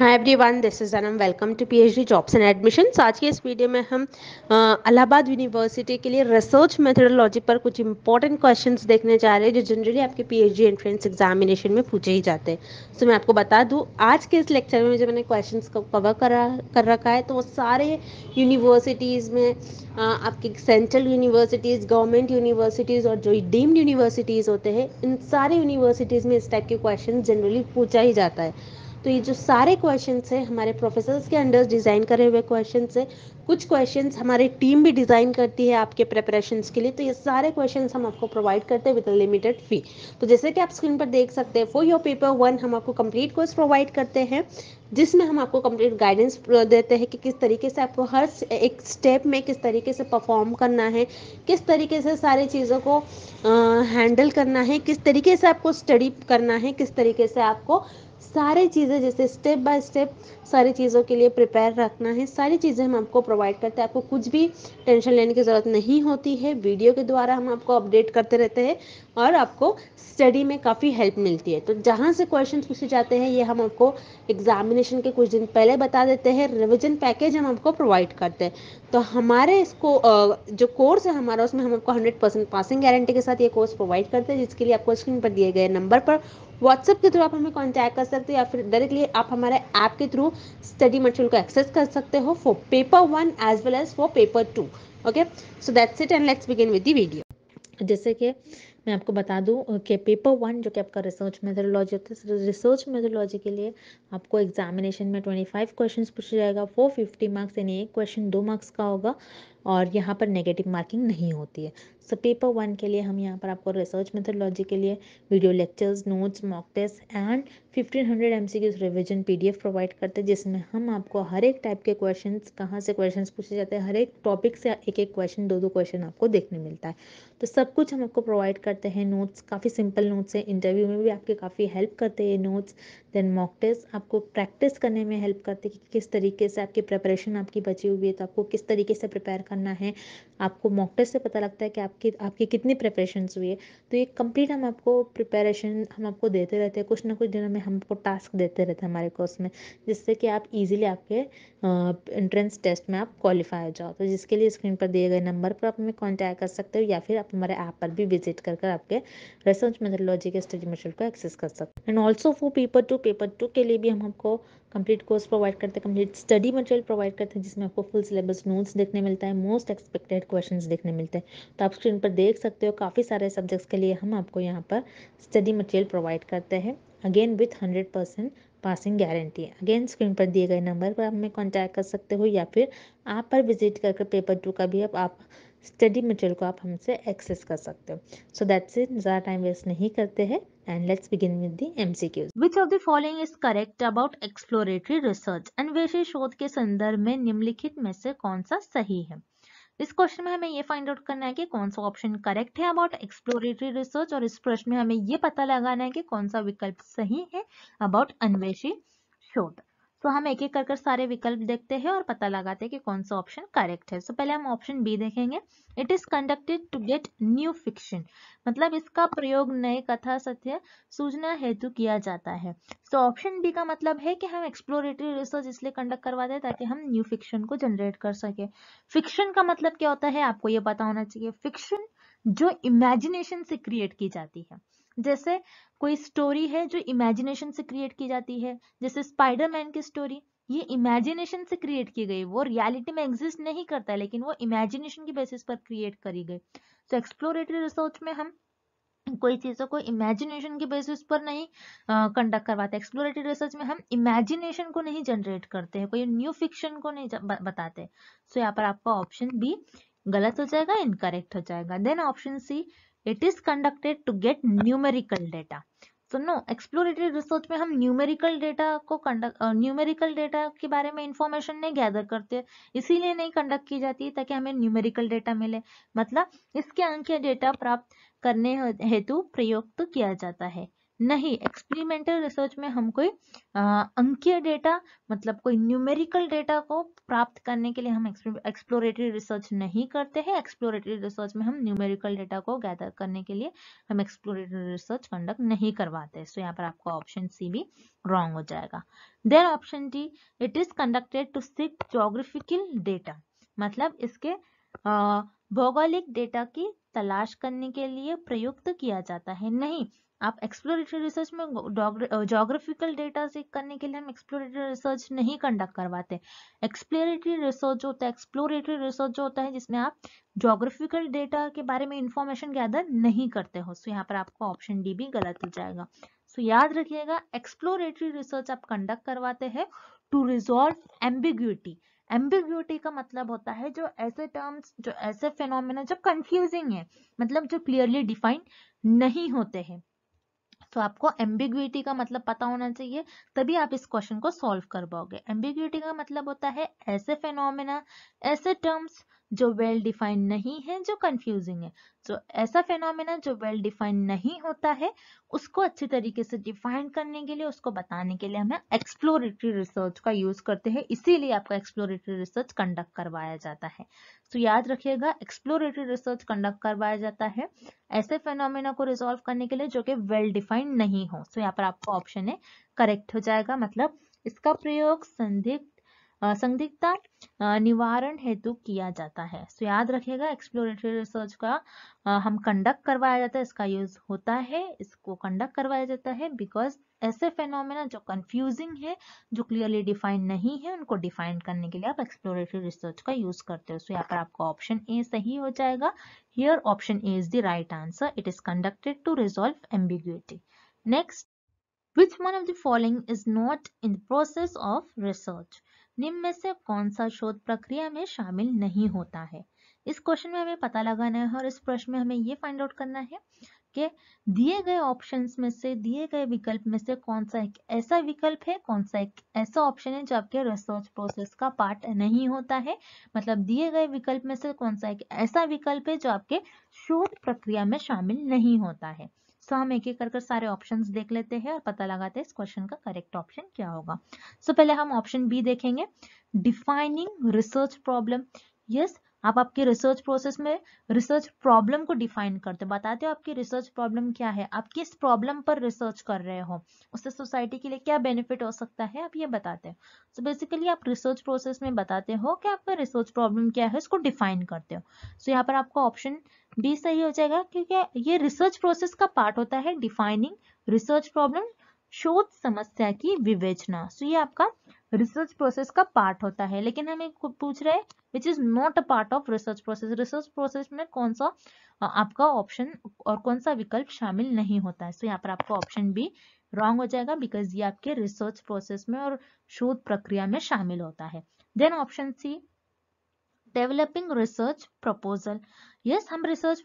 Hi everyone this is Anam welcome to PhD jobs and admissions आज के इस video में हम अलाहाबाद यूनिवर्सिटी के लिए रिसर्च मेथडोलॉजी पर कुछ इंपॉर्टेंट क्वेश्चंस देखने जा रहे हैं जो जनरली आपके पीएचडी एंट्रेंस एग्जामिनेशन में पूछे ही जाते हैं सो मैं आपको बता दूँ आज के इस लेक्चर में जो मैंने क्वेश्चन को कवर करा कर रखा है तो वो सारे यूनिवर्सिटीज़ में आपकी सेंट्रल यूनिवर्सिटीज़ गवर्नमेंट यूनिवर्सिटीज़ और जो डीम्ड यूनिवर्सिटीज़ होते हैं इन सारे यूनिवर्सिटीज़ में इस टाइप के क्वेश्चन जनरली पूछा ही जाता है तो ये जो सारे क्वेश्चन है हमारे प्रोफेसर्स के अंडर डिज़ाइन करे हुए क्वेश्चन है कुछ क्वेश्चन हमारी टीम भी डिज़ाइन करती है आपके प्रेपरेशन के लिए तो ये सारे क्वेश्चन हम आपको प्रोवाइड करते हैं विद लिमिटेड फी तो जैसे कि आप स्क्रीन पर देख सकते हैं फॉर योर पेपर वन हम आपको कंप्लीट कोर्स प्रोवाइड करते हैं जिसमें हम आपको कंप्लीट गाइडेंस देते हैं कि किस तरीके से आपको हर एक स्टेप में किस तरीके से परफॉर्म करना है किस तरीके से सारी चीज़ों को हैंडल करना है किस तरीके से आपको स्टडी करना है किस तरीके से आपको सारी चीज़ें जैसे स्टेप बाय स्टेप सारी चीज़ों के लिए प्रिपेयर रखना है सारी चीज़ें हम आपको प्रोवाइड करते हैं आपको कुछ भी टेंशन लेने की ज़रूरत नहीं होती है वीडियो के द्वारा हम आपको अपडेट करते रहते हैं और आपको स्टडी में काफ़ी हेल्प मिलती है तो जहाँ से क्वेश्चन पूछे जाते हैं ये हम आपको एग्जामिनेशन के कुछ दिन पहले बता देते हैं रिविजन पैकेज हम आपको प्रोवाइड करते हैं तो हमारे इसको जो कोर्स है हमारा उसमें हम आपको हंड्रेड पासिंग गारंटी के साथ ये कोर्स प्रोवाइड करते हैं जिसके लिए आपको स्क्रीन पर दिए गए नंबर पर व्हाट्सएप के थ्रू आप हमें कॉन्टैक्ट कर सकते हो या फिर डायरेक्टली आप हमारे ऐप के थ्रू स्टडी मटेरियल को एक्सेस कर सकते हो for paper one as well as for paper two okay so that's it and let's begin with the video जैसे कि मैं आपको बता दूं कि पेपर वन जो कि आपका रिसर्च मेथोडोलॉजी होता है रिसर्च मेथोडोलॉजी के लिए आपको एग्जामिनेशन में ट्वेंटी फाइव क्वेश्चन पूछा जाएगा फोर फिफ्टी मार्क्स यानी एक क्वेश्चन दो मार्क्स का होगा और यहाँ पर नेगेटिव मार्किंग नहीं होती है सो पेपर वन के लिए हम यहाँ पर आपको रिसर्च मेथोलॉजी के लिए video lectures notes mock test and fifteen hundred M C revision P D F provide करते हैं जिसमें हम आपको हर एक टाइप के क्वेश्चन कहाँ से क्वेश्चन पूछे जाते हैं हर एक टॉपिक से एक एक क्वेश्चन दो दो क्वेश्चन आपको देखने मिलता है तो सब कुछ हम आपको प्रोवाइड करते हैं नोट्स काफ़ी सिंपल नोट्स हैं इंटरव्यू में भी आपके काफ़ी हेल्प करते हैं नोट्स देन मॉक टेस्ट आपको प्रैक्टिस करने में हेल्प करते हैं कि किस तरीके से आपकी प्रिपरेशन आपकी बची हुई है तो आपको किस तरीके से प्रिपेयर करना है आपको मॉक टेस्ट से पता लगता है कि आपकी आपकी कितनी प्रिपरेशंस हुई है तो ये कंप्लीट हम आपको प्रिपरेशन हम आपको देते रहते हैं कुछ ना कुछ दिन हमें हमको टास्क देते रहते हैं हमारे कोर्स में जिससे कि आप इजीली आपके एंट्रेंस टेस्ट में आप क्वालिफाई हो जाओ तो जिसके लिए स्क्रीन पर दिए गए नंबर पर आप हमें कॉन्टैक्ट कर सकते हो या फिर आप हमारे ऐप पर भी विजिट कर कर आपके रिसर्च मेथोलॉजी के स्टडी मशीन को एक्सेस कर सकते हैं and also for paper two paper two के लिए भी हम आपको कंप्लीट कोर्स प्रोवाइड करते हैं कंप्लीट स्टडी मटेरियल प्रोवाइड करते हैं जिसमें आपको फुल सिलेबस नोट्स देखने मिलता है मोस्ट एक्सपेक्टेड क्वेश्चंस देखने मिलते हैं तो आप स्क्रीन पर देख सकते हो काफ़ी सारे सब्जेक्ट्स के लिए हम आपको यहाँ पर स्टडी मटेरियल प्रोवाइड करते हैं again with hundred percent passing guarantee again screen पर दिए गए नंबर पर आप हमें कॉन्टैक्ट कर सकते हो या फिर आप पर विजिट करके पेपर टू का भी आप, आप स्टडी मटेरियल को आप हमसे एक्सेस कर सकते हो सो दैट्स इट ज़्यादा टाइम वेस्ट नहीं करते हैं let's begin with the MCQs MCQs. Of the following is correct about exploratory research and अन्वेषी शोध के संदर्भ में निम्नलिखित में से कौन सा सही है इस क्वेश्चन में हमें ये फाइंड आउट करना है कि कौन सा ऑप्शन करेक्ट है अबाउट एक्सप्लोरेटरी रिसर्च और इस प्रश्न में हमें ये पता लगाना है कि कौन सा विकल्प सही है अबाउट अन्वेषी शोध सो तो हम एक एक कर कर सारे विकल्प देखते हैं और पता लगाते हैं कि कौन सा ऑप्शन करेक्ट है सो so, पहले हम ऑप्शन बी देखेंगे it is conducted to get new fiction मतलब इसका प्रयोग नए कथा सत्य सूचना हेतु किया जाता है सो ऑप्शन बी का मतलब है कि हम एक्सप्लोरेटरी रिसर्च इसलिए कंडक्ट करवाते हैं ताकि हम न्यू फिक्शन को जनरेट कर सके फिक्शन का मतलब क्या होता है आपको ये पता होना चाहिए फिक्शन जो इमेजिनेशन से क्रिएट की जाती है जैसे कोई स्टोरी है जो इमेजिनेशन से क्रिएट की जाती है जैसे स्पाइडरमैन की स्टोरी ये इमेजिनेशन से क्रिएट की गई वो रियलिटी में एग्जिस्ट नहीं करता है लेकिन वो इमेजिनेशन की बेसिस पर क्रिएट करी गई तो एक्सप्लोरेटरी रिसर्च में हम कोई चीज़ों को इमेजिनेशन के बेसिस पर नहीं कंडक्ट करवाते एक्सप्लोरेटरी रिसर्च में हम इमेजिनेशन को नहीं जनरेट करते हैं कोई न्यू फिक्शन को नहीं बताते सो so, यहाँ पर आपका ऑप्शन बी गलत हो जाएगा इनकरेक्ट हो जाएगा then option C it is conducted to get numerical data so no exploratory research में हम न्यूमेरिकल डेटा को कंडक्ट न्यूमेरिकल डेटा के बारे में इंफॉर्मेशन नहीं गैदर करते इसीलिए नहीं कंडक्ट की जाती ताकि हमें न्यूमेरिकल डेटा मिले मतलब इसके अंक डेटा प्राप्त करने हेतु प्रयुक्त किया जाता है नहीं एक्सपेरिमेंटल रिसर्च में हम कोई अंकीय डेटा मतलब कोई न्यूमेरिकल डेटा को प्राप्त करने के लिए हम एक्सप्लोरेटरी रिसर्च नहीं करते हैं एक्सप्लोरेटरी रिसर्च में हम न्यूमेरिकल डेटा को गैदर करने के लिए हम एक्सप्लोरेटरी रिसर्च कंडक्ट नहीं करवाते सो यहाँ पर आपका ऑप्शन सी भी रॉन्ग हो जाएगा then option D it is conducted to seek geographical data मतलब इसके भौगोलिक डेटा की तलाश करने के लिए प्रयुक्त किया जाता है नहीं आप एक्सप्लोरेटरी रिसर्च में जोग्राफिकल डेटा से करने के लिए हम एक्सप्लोरेटरी रिसर्च नहीं कंडक्ट करवाते एक्सप्लोरेटरी रिसर्च जो होता है एक्सप्लोरेटरी रिसर्च जो होता है जिसमें आप जोग्राफिकल डेटा के बारे में इंफॉर्मेशन गैदर नहीं करते हो सो यहाँ पर आपको ऑप्शन डी भी गलत हो जाएगा सो याद रखिएगा एक्सप्लोरेटरी रिसर्च आप कंडक्ट करवाते हैं टू रिजॉल्व एम्बिग्यूटी एम्बिग्यूटी का मतलब होता है जो ऐसे टर्म्स जो ऐसे फेनोमेना जो कंफ्यूजिंग है मतलब जो क्लियरली डिफाइंड नहीं होते हैं तो आपको एम्बिग्यूटी का मतलब पता होना चाहिए तभी आप इस क्वेश्चन को सॉल्व कर पाओगे एम्बिग्यूटी का मतलब होता है ऐसे फेनोमेना ऐसे टर्म्स जो वेल well डिफाइंड नहीं है जो कंफ्यूजिंग है तो ऐसा फेनोमेना जो वेल well डिफाइंड नहीं होता है उसको अच्छे तरीके से डिफाइन करने के लिए उसको बताने के लिए हमें एक्सप्लोरेटरी रिसर्च का यूज करते हैं इसीलिए आपका एक्सप्लोरेटरी रिसर्च कंडक्ट करवाया जाता है तो याद रखिएगा एक्सप्लोरेटरी रिसर्च कंडक्ट करवाया जाता है ऐसे फेनोमेना को रिजोल्व करने के लिए जो कि वेल डिफाइंड नहीं हो सो so, यहाँ पर आपका ऑप्शन है करेक्ट हो जाएगा मतलब इसका प्रयोग संदिग्ध संदिग्धता निवारण हेतु किया जाता है सो याद रखिएगा एक्सप्लोरेटरी रिसर्च का हम कंडक्ट करवाया जाता है इसका यूज होता है इसको कंडक्ट करवाया जाता है बिकॉज ऐसे फेनोमेना जो कंफ्यूजिंग है जो क्लियरली डिफाइन नहीं है उनको डिफाइन करने के लिए आप एक्सप्लोरेटरी रिसर्च का यूज करते हो सो यहाँ पर आपका ऑप्शन ए सही हो जाएगा here option A is the right answer it is conducted to resolve ambiguity next Which one of the following is not in the process of research? निम्न में से कौन सा शोध प्रक्रिया में शामिल नहीं होता है इस क्वेश्चन में हमें पता लगाना है और इस प्रश्न में हमें ये फाइंड आउट करना है कि दिए गए ऑप्शंस में से दिए गए विकल्प में से कौन सा एक ऐसा विकल्प है कौन सा एक ऐसा ऑप्शन है जो आपके रिसर्च प्रोसेस का पार्ट नहीं होता है मतलब दिए गए विकल्प में से कौन सा एक ऐसा विकल्प है जो आपके शोध प्रक्रिया में शामिल नहीं होता है सो तो हम एक एक कर कर सारे ऑप्शंस देख लेते हैं और पता लगाते हैं इस क्वेश्चन का करेक्ट ऑप्शन क्या होगा सो so, पहले हम ऑप्शन बी देखेंगे डिफाइनिंग रिसर्च प्रॉब्लम यस आप आपके रिसर्च प्रोसेस में रिसर्च प्रॉब्लम को डिफाइन करते हो बताते हो आपकी रिसर्च प्रॉब्लम क्या है आप किस प्रॉब्लम पर रिसर्च कर रहे हो उससे सोसाइटी के लिए क्या बेनिफिट हो सकता है आप ये बताते हो सो बेसिकली आप रिसर्च प्रोसेस में बताते हो कि आपका रिसर्च प्रॉब्लम क्या है उसको डिफाइन करते हो सो so, यहाँ पर आपका ऑप्शन बी सही हो जाएगा क्योंकि ये रिसर्च प्रोसेस का पार्ट होता है डिफाइनिंग रिसर्च प्रॉब्लम शोध समस्या की विवेचना सो so, ये आपका रिसर्च प्रोसेस का पार्ट होता है लेकिन हमें पूछ रहे which is not a part of research process research process में कौन सा आपका ऑप्शन और कौन सा विकल्प शामिल नहीं होता है सो so, यहाँ पर आपका ऑप्शन बी रॉन्ग हो जाएगा बिकॉज ये आपके रिसर्च प्रोसेस में और शोध प्रक्रिया में शामिल होता है then option C developing research proposal yes हम रिसर्च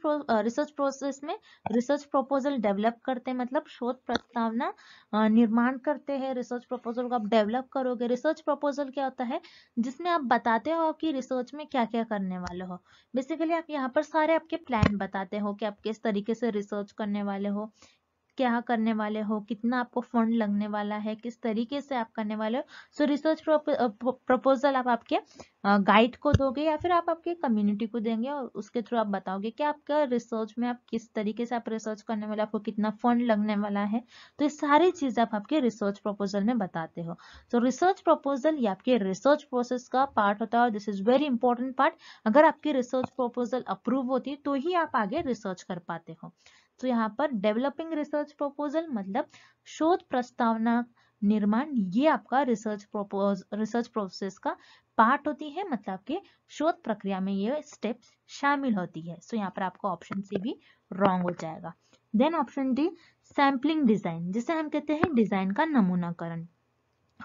रिसर्च प्रोसेस में रिसर्च प्रपोजल डेवलप करते हैं मतलब शोध प्रस्तावना निर्माण करते हैं रिसर्च प्रपोजल को आप डेवलप करोगे रिसर्च प्रपोजल क्या होता है जिसमें आप बताते हो कि रिसर्च में क्या क्या करने वाले हो बेसिकली आप यहाँ पर सारे आपके प्लान बताते हो कि आप किस तरीके से रिसर्च करने वाले हो क्या करने वाले हो कितना आपको फंड लगने वाला है किस तरीके से आप करने वाले हो सो रिसर्च प्रपोजल आप आपके गाइड को दोगे या फिर आप आपके कम्युनिटी को देंगे और उसके थ्रू आप बताओगे कि आपका रिसर्च में आप किस तरीके से आप रिसर्च करने वाले आपको कितना फंड लगने वाला है तो ये सारी चीज़ आप आपके रिसर्च प्रपोजल में बताते हो तो रिसर्च प्रपोजल ये आपके रिसर्च प्रोसेस का पार्ट होता है और this is very important part अगर आपकी रिसर्च प्रपोजल अप्रूव होती तो ही आप आगे रिसर्च कर पाते हो तो यहाँ पर डेवलपिंग रिसर्च प्रपोजल मतलब शोध प्रस्तावना निर्माण ये आपका रिसर्च प्रपोज रिसर्च प्रोसेस का पार्ट होती है मतलब आपके शोध प्रक्रिया में ये स्टेप शामिल होती है सो so, यहाँ पर आपका ऑप्शन सी भी रॉन्ग हो जाएगा then option D sampling design जिसे हम कहते हैं डिजाइन का नमूनाकरण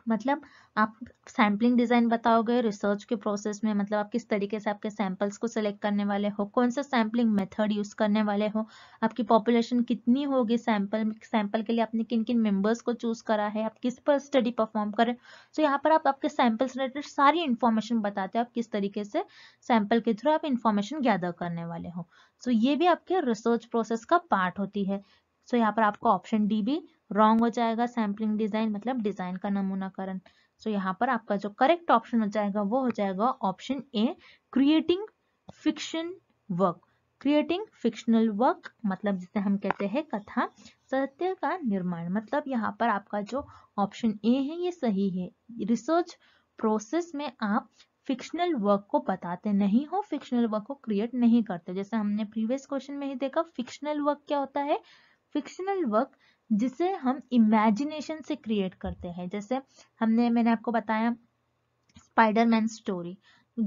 मतलब आप सैम्पलिंग डिज़ाइन बताओगे रिसर्च के प्रोसेस में मतलब आप किस तरीके से आपके सैंपल्स को सिलेक्ट करने वाले हो कौन सा सैम्पलिंग मेथड यूज़ करने वाले हो आपकी पॉपुलेशन कितनी होगी सैंपल सैंपल के लिए आपने किन किन मेंबर्स को चूज़ करा है आप किस पर स्टडी परफॉर्म करें तो यहाँ पर आप आपके सैंपल्स रिलेटेड सारी इन्फॉर्मेशन बताते हो आप किस तरीके से सैंपल के थ्रू आप इन्फॉर्मेशन गैदर करने वाले हो सो तो so, ये भी आपके रिसर्च प्रोसेस का पार्ट होती है सो यहाँ पर आपका ऑप्शन डी भी रॉन्ग हो जाएगा सैम्पलिंग डिजाइन मतलब डिजाइन का नमूनाकरण सो so, यहाँ पर आपका जो करेक्ट ऑप्शन हो जाएगा वो हो जाएगा option A creating fiction work creating fictional work मतलब जिसे हम कहते हैं कथा सत्य का निर्माण मतलब यहाँ पर आपका जो ऑप्शन ए है ये सही है रिसर्च प्रोसेस में आप फिक्शनल वर्क को बताते नहीं हो फिक्शनल वर्क को क्रिएट नहीं करते जैसे हमने प्रीवियस क्वेश्चन में ही देखा फिक्शनल वर्क क्या होता है फिक्शनल वर्क जिसे हम इमेजिनेशन से क्रिएट करते हैं जैसे हमने मैंने आपको बताया स्पाइडरमैन स्टोरी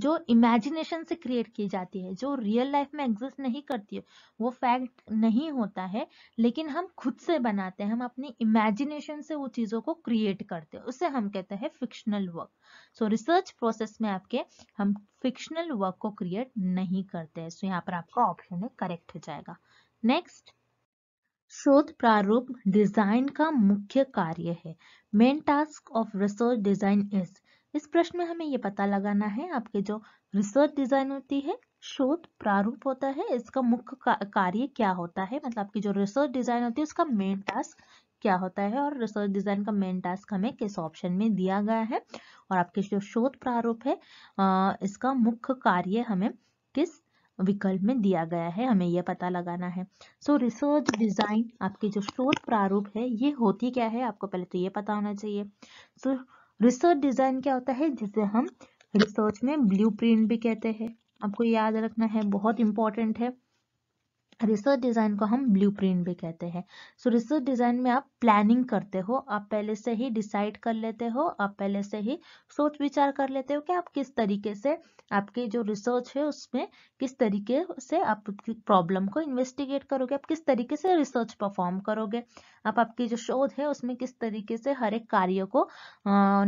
जो इमेजिनेशन से क्रिएट की जाती है जो रियल लाइफ में एग्जिस्ट नहीं करती है वो फैक्ट नहीं होता है लेकिन हम खुद से बनाते हैं हम अपनी इमेजिनेशन से वो चीज़ों को क्रिएट करते हैं उसे हम कहते हैं fictional work so research process में आपके हम फिक्शनल वर्क को क्रिएट नहीं करते हैं सो so, यहाँ पर आपका ऑप्शन है करेक्ट हो जाएगा नेक्स्ट शोध प्रारूप डिजाइन का मुख्य कार्य है main task of research design is इस प्रश्न में हमें ये पता लगाना है आपके जो रिसर्च डिजाइन होती है शोध प्रारूप होता है इसका मुख्य कार्य क्या होता है मतलब आपकी जो रिसर्च डिजाइन होती है उसका मेन टास्क क्या होता है और रिसर्च डिजाइन का मेन टास्क हमें किस ऑप्शन में दिया गया है और आपके जो शोध प्रारूप है इसका मुख्य कार्य हमें किस विकल्प में दिया गया है हमें यह पता लगाना है सो रिसर्च डिज़ाइन आपके जो शोध प्रारूप है ये होती क्या है आपको पहले तो ये पता होना चाहिए सो रिसर्च डिज़ाइन क्या होता है जिसे हम रिसर्च में ब्लू भी कहते हैं आपको याद रखना है बहुत इंपॉर्टेंट है रिसर्च डिज़ाइन को हम ब्लूप्रिंट भी कहते हैं सो रिसर्च डिज़ाइन में आप प्लानिंग करते हो आप पहले से ही डिसाइड कर लेते हो आप पहले से ही सोच विचार कर लेते हो कि आप किस तरीके से आपकी जो रिसर्च है उसमें किस तरीके से आप प्रॉब्लम को इन्वेस्टिगेट करोगे आप किस तरीके से रिसर्च परफॉर्म करोगे आप आपकी जो शोध है उसमें किस तरीके से हर एक कार्य को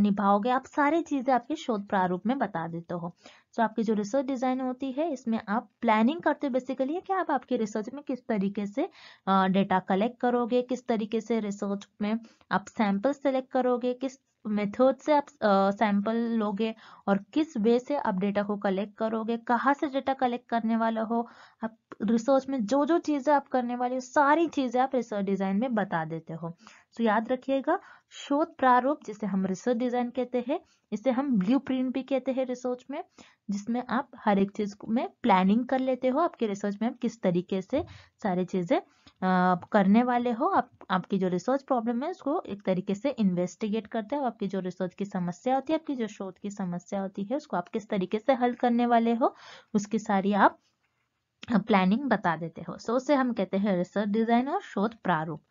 निभाओगे आप सारी चीज़ें आपके शोध प्रारूप में बता देते हो तो आपकी जो रिसर्च डिज़ाइन होती है इसमें आप प्लानिंग करते हो बेसिकली कि आप आपकी रिसर्च में किस तरीके से डेटा कलेक्ट करोगे किस तरीके से रिसर्च एपिसोड में आप सैंपल सेलेक्ट करोगे किस मेथड से आप सैंपल लोगे और किस वे से आप डेटा को कलेक्ट करोगे कहाँ से डेटा कलेक्ट करने वाला हो आप रिसर्च में जो जो चीज़ें आप करने वाले हो सारी चीज़ें आप रिसर्च डिज़ाइन में बता देते हो तो याद रखिएगा शोध प्रारूप जिसे हम रिसर्च डिज़ाइन कहते हैं इसे हम ब्लू भी कहते हैं रिसर्च में जिसमें आप हर एक चीज़ में प्लानिंग कर लेते हो आपके रिसर्च में आप किस तरीके से सारी चीज़ें आप करने वाले हो आप आपकी जो रिसर्च प्रॉब्लम है उसको एक तरीके से इन्वेस्टिगेट करते हो आपकी जो रिसर्च की समस्या होती है आपकी जो शोध की समस्या होती है उसको आप किस तरीके से हल करने वाले हो उसकी सारी आप प्लानिंग बता देते हो सो so, उसे हम कहते हैं रिसर्च डिजाइन और शोध प्रारूप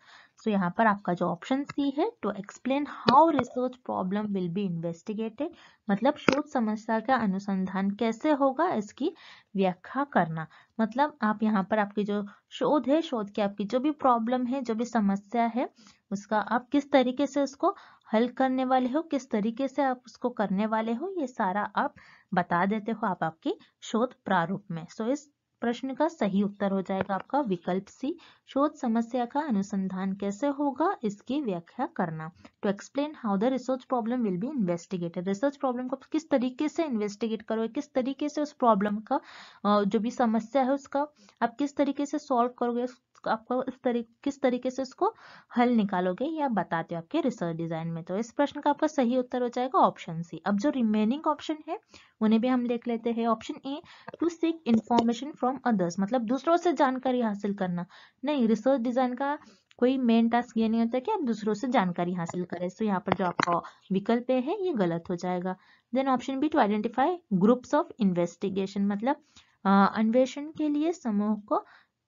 सो so, यहाँ पर आपका जो ऑप्शन सी है to explain how research problem will be investigated मतलब शोध समस्या का अनुसंधान कैसे होगा इसकी व्याख्या करना मतलब आप यहाँ पर आपकी जो शोध है शोध की आपकी जो भी प्रॉब्लम है जो भी समस्या है उसका आप किस तरीके से उसको हल करने वाले हो किस तरीके से आप उसको करने वाले हो ये सारा आप बता देते हो आप आपकी शोध प्रारूप में सो so, इस प्रश्न का सही उत्तर हो जाएगा आपका विकल्प सी शोध समस्या का अनुसंधान कैसे होगा इसकी व्याख्या करना to explain how the research problem will be investigated research problem को किस तरीके से इन्वेस्टिगेट करोगे किस तरीके से उस प्रॉब्लम का जो भी समस्या है उसका आप किस तरीके से सॉल्व करोगे इसको आपको इस तरीके किस तरीके से इसको हल निकालोगे या बताते हो आपके रिसर्च डिजाइन में तो इस प्रश्न का आपका सही उत्तर हो जाएगा ऑप्शन सी अब जो रिमेनिंग ऑप्शन है उन्हें भी हम देख लेते हैं option A to seek information from others मतलब दूसरों से जानकारी हासिल करना नहीं रिसर्च डिजाइन का कोई मेन टास्क ये नहीं होता कि आप दूसरों से जानकारी हासिल करें तो यहाँ पर जो आपका विकल्प है ये गलत हो जाएगा then option B to identify groups of investigation मतलब अन्वेषण के लिए समूह को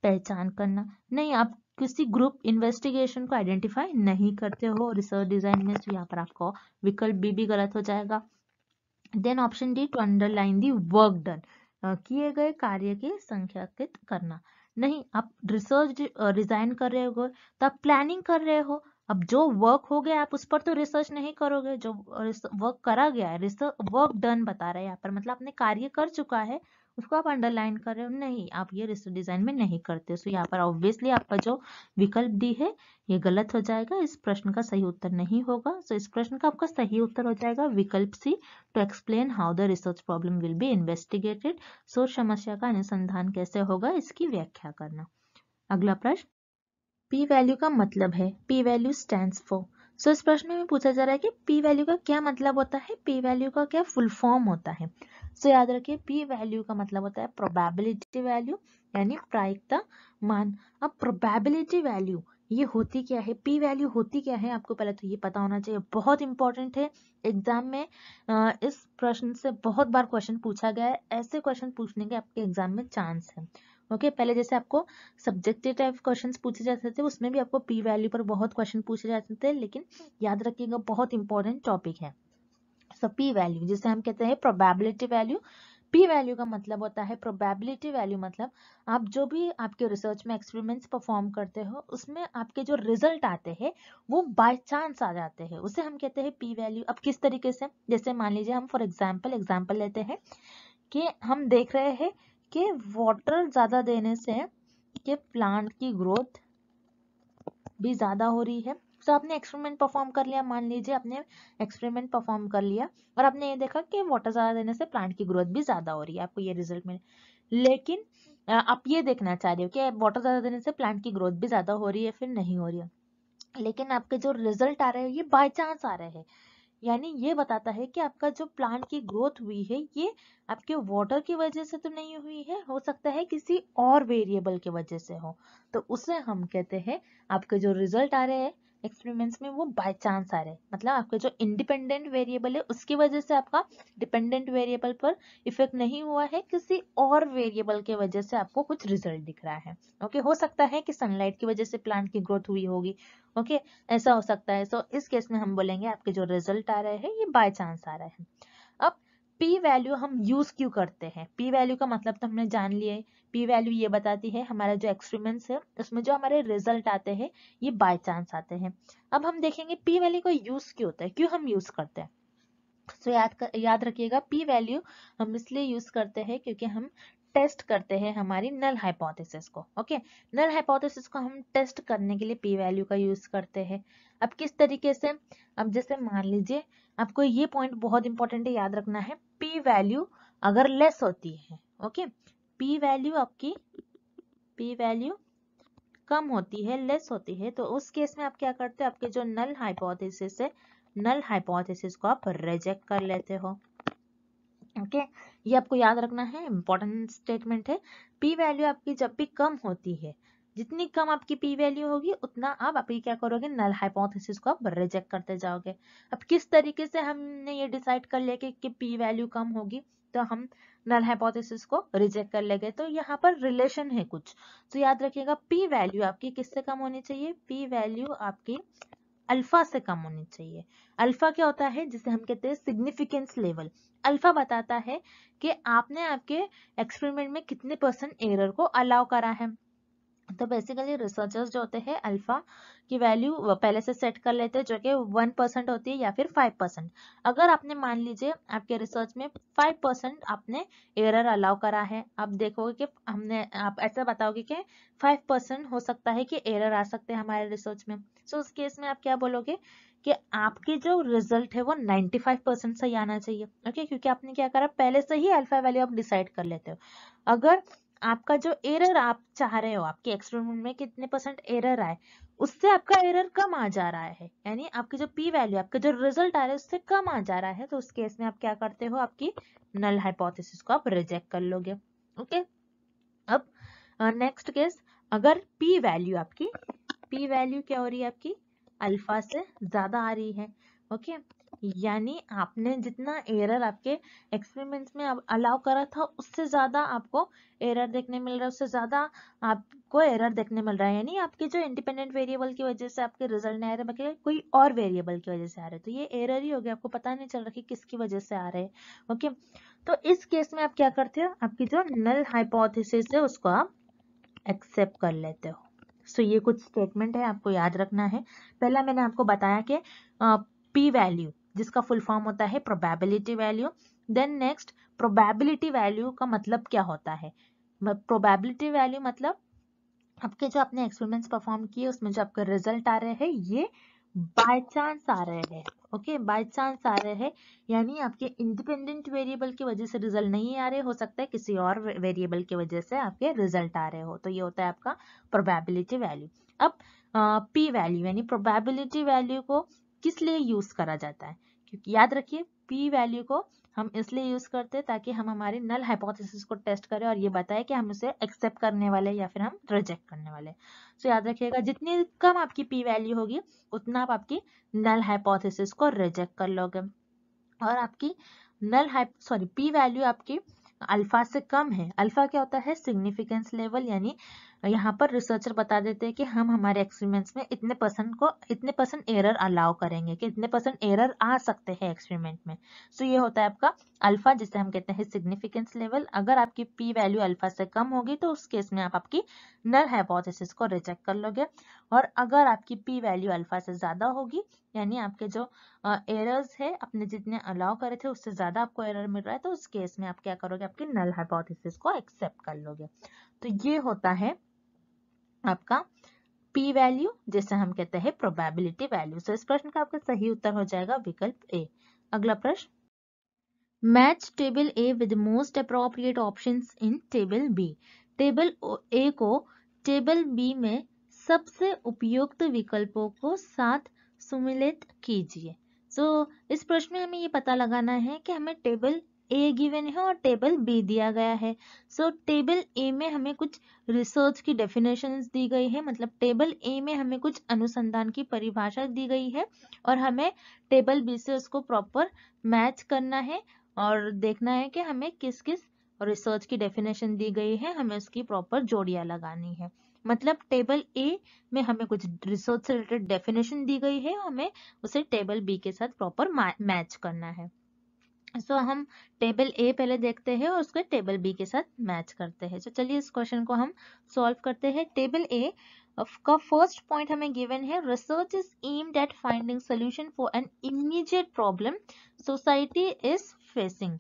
पहचान करना नहीं आप किसी ग्रुप इन्वेस्टिगेशन को आइडेंटिफाई नहीं करते हो रिसर्च डिजाइन में तो यहाँ पर आपको विकल्प बी भी गलत हो जाएगा then option D to underline the work done किए गए कार्य के संख्याकित करना नहीं आप रिसर्च डिजाइन कर रहे हो तो आप प्लानिंग कर रहे हो अब जो वर्क हो गया आप उस पर तो रिसर्च नहीं करोगे जो वर्क करा गया है रिसर्च वर्क डन बता रहे हैं यहाँ पर मतलब आपने कार्य कर चुका है उसको आप अंडरलाइन कर रहे हो नहीं आप ये रिस्ट डिजाइन में नहीं करते सो यहाँ पर ऑब्वियसली आपका जो विकल्प डी है ये गलत हो जाएगा इस प्रश्न का सही उत्तर नहीं होगा सो इस प्रश्न का आपका सही उत्तर हो जाएगा विकल्प C to explain how the research problem will be investigated so समस्या का अनुसंधान कैसे होगा इसकी व्याख्या करना अगला प्रश्न पी वैल्यू का मतलब है P value stand for so इस प्रश्न में पूछा जा रहा है कि पी वैल्यू का क्या मतलब होता है पी वैल्यू का क्या फुल फॉर्म होता है सो so, याद रखिए पी वैल्यू का मतलब होता है प्रोबेबिलिटी वैल्यू यानी प्रायिकता मान अब प्रोबेबिलिटी वैल्यू ये होती क्या है पी वैल्यू होती क्या है आपको पहले तो ये पता होना चाहिए बहुत इंपॉर्टेंट है एग्जाम में इस प्रश्न से बहुत बार क्वेश्चन पूछा गया है ऐसे क्वेश्चन पूछने के आपके एग्जाम में चांस है ओके पहले जैसे आपको सब्जेक्टिव टाइप क्वेश्चन पूछे जाते थे उसमें भी आपको पी वैल्यू पर बहुत क्वेश्चन पूछे जाते थे लेकिन याद रखिएगा बहुत इंपॉर्टेंट टॉपिक है सो पी वैल्यू जिसे हम कहते हैं प्रोबेबिलिटी वैल्यू पी वैल्यू का मतलब होता है प्रोबेबिलिटी वैल्यू मतलब आप जो भी आपके रिसर्च में एक्सपेरिमेंट्स परफॉर्म करते हो उसमें आपके जो रिजल्ट आते हैं वो बाय चांस आ जाते हैं उसे हम कहते हैं पी वैल्यू अब किस तरीके से जैसे मान लीजिए हम फॉर एग्जाम्पल एग्जाम्पल लेते हैं कि हम देख रहे हैं कि वाटर ज़्यादा देने से कि प्लांट की ग्रोथ भी ज़्यादा हो रही है तो आपने एक्सपेरिमेंट परफॉर्म कर लिया मान लीजिए आपने एक्सपेरिमेंट परफॉर्म कर लिया और आपने ये देखा कि वाटर ज़्यादा देने से प्लांट की ग्रोथ भी ज़्यादा हो रही है आपको ये रिजल्ट मिले लेकिन आप ये देखना चाह रहे हो कि वाटर ज़्यादा देने से प्लांट की ग्रोथ भी ज़्यादा हो रही है फिर नहीं हो रही है लेकिन आपके जो रिजल्ट आ रहे हैं ये बाई चांस आ रहे हैं यानी ये बताता है कि आपका जो प्लांट की ग्रोथ हुई है ये आपके वाटर की वजह से तो नहीं हुई है हो सकता है किसी और वेरिएबल की वजह से हो तो उसे हम कहते हैं आपके जो रिजल्ट आ रहे हैं एक्सपेरिमेंट्स में वो बाय चांस आ रहे हैं मतलब आपके जो इंडिपेंडेंट वेरिएबल है उसकी वजह से आपका डिपेंडेंट वेरिएबल पर इफेक्ट नहीं हुआ है किसी और वेरिएबल के वजह से आपको कुछ रिजल्ट दिख रहा है ओके हो सकता है कि सनलाइट की वजह से प्लांट की ग्रोथ हुई होगी ओके ऐसा हो सकता है सो इस केस में हम बोलेंगे आपके जो रिजल्ट आ रहे हैं ये बाय चांस आ रहे हैं अब पी वैल्यू हम यूज क्यों करते हैं पी वैल्यू का मतलब तो हमने जान लिया पी वैल्यू ये बताती है हमारा जो एक्सपेरिमेंट्स है उसमें जो हमारे रिजल्ट आते हैं ये बाय चांस आते हैं अब हम देखेंगे पी वैल्यू का यूज क्यों होता है क्यों हम यूज करते हैं सो so, याद कर, याद रखिएगा पी वैल्यू हम इसलिए यूज करते हैं क्योंकि हम टेस्ट करते हैं हमारी नल हाइपोथेसिस को ओके नल हाइपोथेसिस को हम टेस्ट करने के लिए पी वैल्यू का यूज करते हैं अब किस तरीके से अब जैसे मान लीजिए आपको ये पॉइंट बहुत इंपॉर्टेंट है याद रखना है पी वैल्यू अगर लेस होती है ओके पी वैल्यू आपकी पी वैल्यू कम होती है लेस होती है तो उस केस में आप क्या करते हो आपके जो नल हाइपोथेसिस है नल हाइपोथेसिस को आप रिजेक्ट कर लेते हो ओके okay? ये आपको याद रखना है इंपॉर्टेंट स्टेटमेंट है पी वैल्यू आपकी जब भी कम होती है जितनी कम आपकी पी वैल्यू होगी उतना आप अभी क्या करोगे नल हाइपोथेसिस को आप रिजेक्ट करते जाओगे अब किस तरीके से हमने ये डिसाइड कर लिया कि पी वैल्यू कम होगी तो हम नल हाइपोथेसिस को रिजेक्ट कर लेंगे तो यहाँ पर रिलेशन है कुछ तो याद रखिएगा पी वैल्यू आपकी किससे कम होनी चाहिए पी वैल्यू आपकी अल्फा से कम होनी चाहिए अल्फा क्या होता है जिसे हम कहते हैं सिग्निफिकेंस लेवल अल्फा बताता है कि आपने आपके एक्सपेरिमेंट में कितने परसेंट एरर को अलाउ करा है तो बेसिकली रिसर्चर्स जो होते हैं अल्फा की वैल्यू पहले से सेट कर लेते हैं जो कि वन परसेंट होती है या फिर फाइव परसेंट अगर आपने मान लीजिए आपके रिसर्च में फाइव परसेंट आपने एरर अलाउ करा है आप देखोगे कि हमने आप ऐसा बताओगे कि फाइव परसेंट हो सकता है कि एरर आ सकते हैं हमारे रिसर्च में सो so, उस केस में आप क्या बोलोगे कि आपकी जो रिजल्ट है वो फाइव परसेंट सही आना चाहिए ओके okay? क्योंकि आपने क्या करा पहले से ही अल्फा वैल्यू आप डिसाइड कर लेते हो अगर आपका जो एरर आप चाह रहे हो आपके एक्सपेरिमेंट में कितने परसेंट एरर आए उससे आपका एरर कम आ जा रहा है यानी आपकी जो पी वैल्यू आपका जो रिजल्ट आ रहा है उससे कम आ जा रहा है तो उस केस में आप क्या करते हो आपकी नल हाइपोथेसिस को आप रिजेक्ट कर लोगे ओके अब नेक्स्ट केस अगर पी वैल्यू आपकी पी वैल्यू क्या हो रही है आपकी अल्फा से ज्यादा आ रही है ओके okay? यानी आपने जितना एरर आपके एक्सपेरिमेंट्स में अलाउ करा था उससे ज़्यादा आपको एरर देखने मिल रहा है उससे ज़्यादा आपको एरर देखने मिल रहा है यानी आपके जो इंडिपेंडेंट वेरिएबल की वजह से आपके रिजल्ट नहीं आ रहे बल्कि कोई और वेरिएबल की वजह से आ रहे तो ये एरर ही हो गया आपको पता नहीं चल रहा कि किसकी वजह से आ रहे हैं ओके तो इस केस में आप क्या करते हो आपकी जो नल हाइपोथिस है उसको आप एक्सेप्ट कर लेते हो सो so, ये कुछ स्टेटमेंट है आपको याद रखना है पहला मैंने आपको बताया कि पी वैल्यू जिसका फुल फॉर्म होता है probability value then next probability value का मतलब क्या होता है प्रोबेबिलिटी वैल्यू मतलब आपके जो आपने एक्सपेरिमेंट्स परफॉर्म किए उसमें जो आपके रिजल्ट आ रहे हैं ये बाय चांस आ रहे हैं ओके बाय चांस आ रहे हैं यानी आपके इंडिपेंडेंट वेरिएबल की वजह से रिजल्ट नहीं आ रहे हो सकता है किसी और वेरिएबल की वजह से आपके रिजल्ट आ रहे हो तो ये होता है आपका प्रोबेबिलिटी वैल्यू अब पी वैल्यू यानी प्रोबेबिलिटी वैल्यू को किस लिए यूज करा जाता है क्योंकि याद रखिए पी वैल्यू को हम इसलिए यूज करते हैं ताकि हम हमारे नल हाइपोथेसिस को टेस्ट करें और ये बताए कि हम उसे एक्सेप्ट करने वाले या फिर हम रिजेक्ट करने वाले सो so, याद रखिएगा जितनी कम आपकी पी वैल्यू होगी उतना आप आपकी नल हाइपोथेसिस को रिजेक्ट कर लोगे और आपकी null hype sorry P value आपकी अल्फा से कम है अल्फा क्या होता है सिग्निफिकेंस लेवल यानी यहाँ पर रिसर्चर बता देते हैं कि हम हमारे एक्सपेरिमेंट्स में इतने परसेंट को इतने परसेंट एरर अलाउ करेंगे कि इतने परसेंट एरर आ सकते हैं एक्सपेरिमेंट में सो so ये होता है आपका अल्फा जिसे हम कहते हैं सिग्निफिकेंस लेवल अगर आपकी पी वैल्यू अल्फा से कम होगी तो उस केस में आप आपकी नल हाइपोथेसिस को रिजेक्ट कर लोगे और अगर आपकी पी वैल्यू अल्फा से ज़्यादा होगी यानी आपके जो एरर्स है अपने जितने अलाउ करे थे उससे ज़्यादा आपको एरर मिल रहा है तो उस केस में आप क्या करोगे आपकी नल हाइपोथेसिस को एक्सेप्ट कर लोगे तो ये होता है आपका पी वैल्यू जिसे हम कहते हैं प्रोबेबिलिटी वैल्यू सो इस प्रश्न का आपका सही उत्तर हो जाएगा विकल्प ए अगला प्रश्न match table A with most appropriate option in table B table A को टेबल बी में सबसे उपयुक्त विकल्पों को साथ सुमिलित कीजिए सो so, इस प्रश्न में हमें ये पता लगाना है कि हमें टेबल ए गिवन है और टेबल बी दिया गया है सो टेबल ए में हमें कुछ रिसर्च की डेफिनेशन दी गई है मतलब टेबल ए में हमें कुछ अनुसंधान की परिभाषा दी गई है और हमें टेबल बी से उसको प्रॉपर मैच करना है और देखना है कि हमें किस किस रिसर्च की डेफिनेशन दी गई है हमें उसकी प्रॉपर जोड़ियाँ लगानी है मतलब टेबल ए में हमें कुछ रिसर्च से रिलेटेड डेफिनेशन दी गई है हमें उसे टेबल बी के साथ प्रॉपर मैच करना है सो so, हम टेबल ए पहले देखते हैं और उसके टेबल बी के साथ मैच करते हैं तो so, चलिए इस क्वेश्चन को हम सॉल्व करते हैं टेबल ए का फर्स्ट पॉइंट हमें गिवन है research is aimed at finding solution for an immediate problem society is facing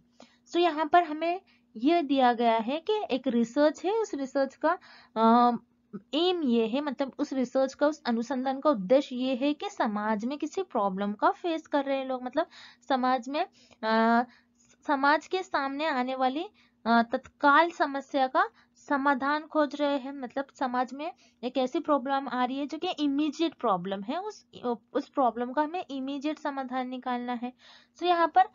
so यहाँ पर हमें यह दिया गया है कि एक रिसर्च है उस रिसर्च का एम ये है मतलब उस रिसर्च का उस अनुसंधान का उद्देश्य ये है कि समाज में किसी प्रॉब्लम का फेस कर रहे हैं लोग मतलब समाज में आ, समाज के सामने आने वाली तत्काल समस्या का समाधान खोज रहे हैं मतलब समाज में एक ऐसी प्रॉब्लम आ रही है जो कि इमीडिएट प्रॉब्लम है उस उस प्रॉब्लम का हमें इमीडिएट समाधान निकालना है तो यहाँ पर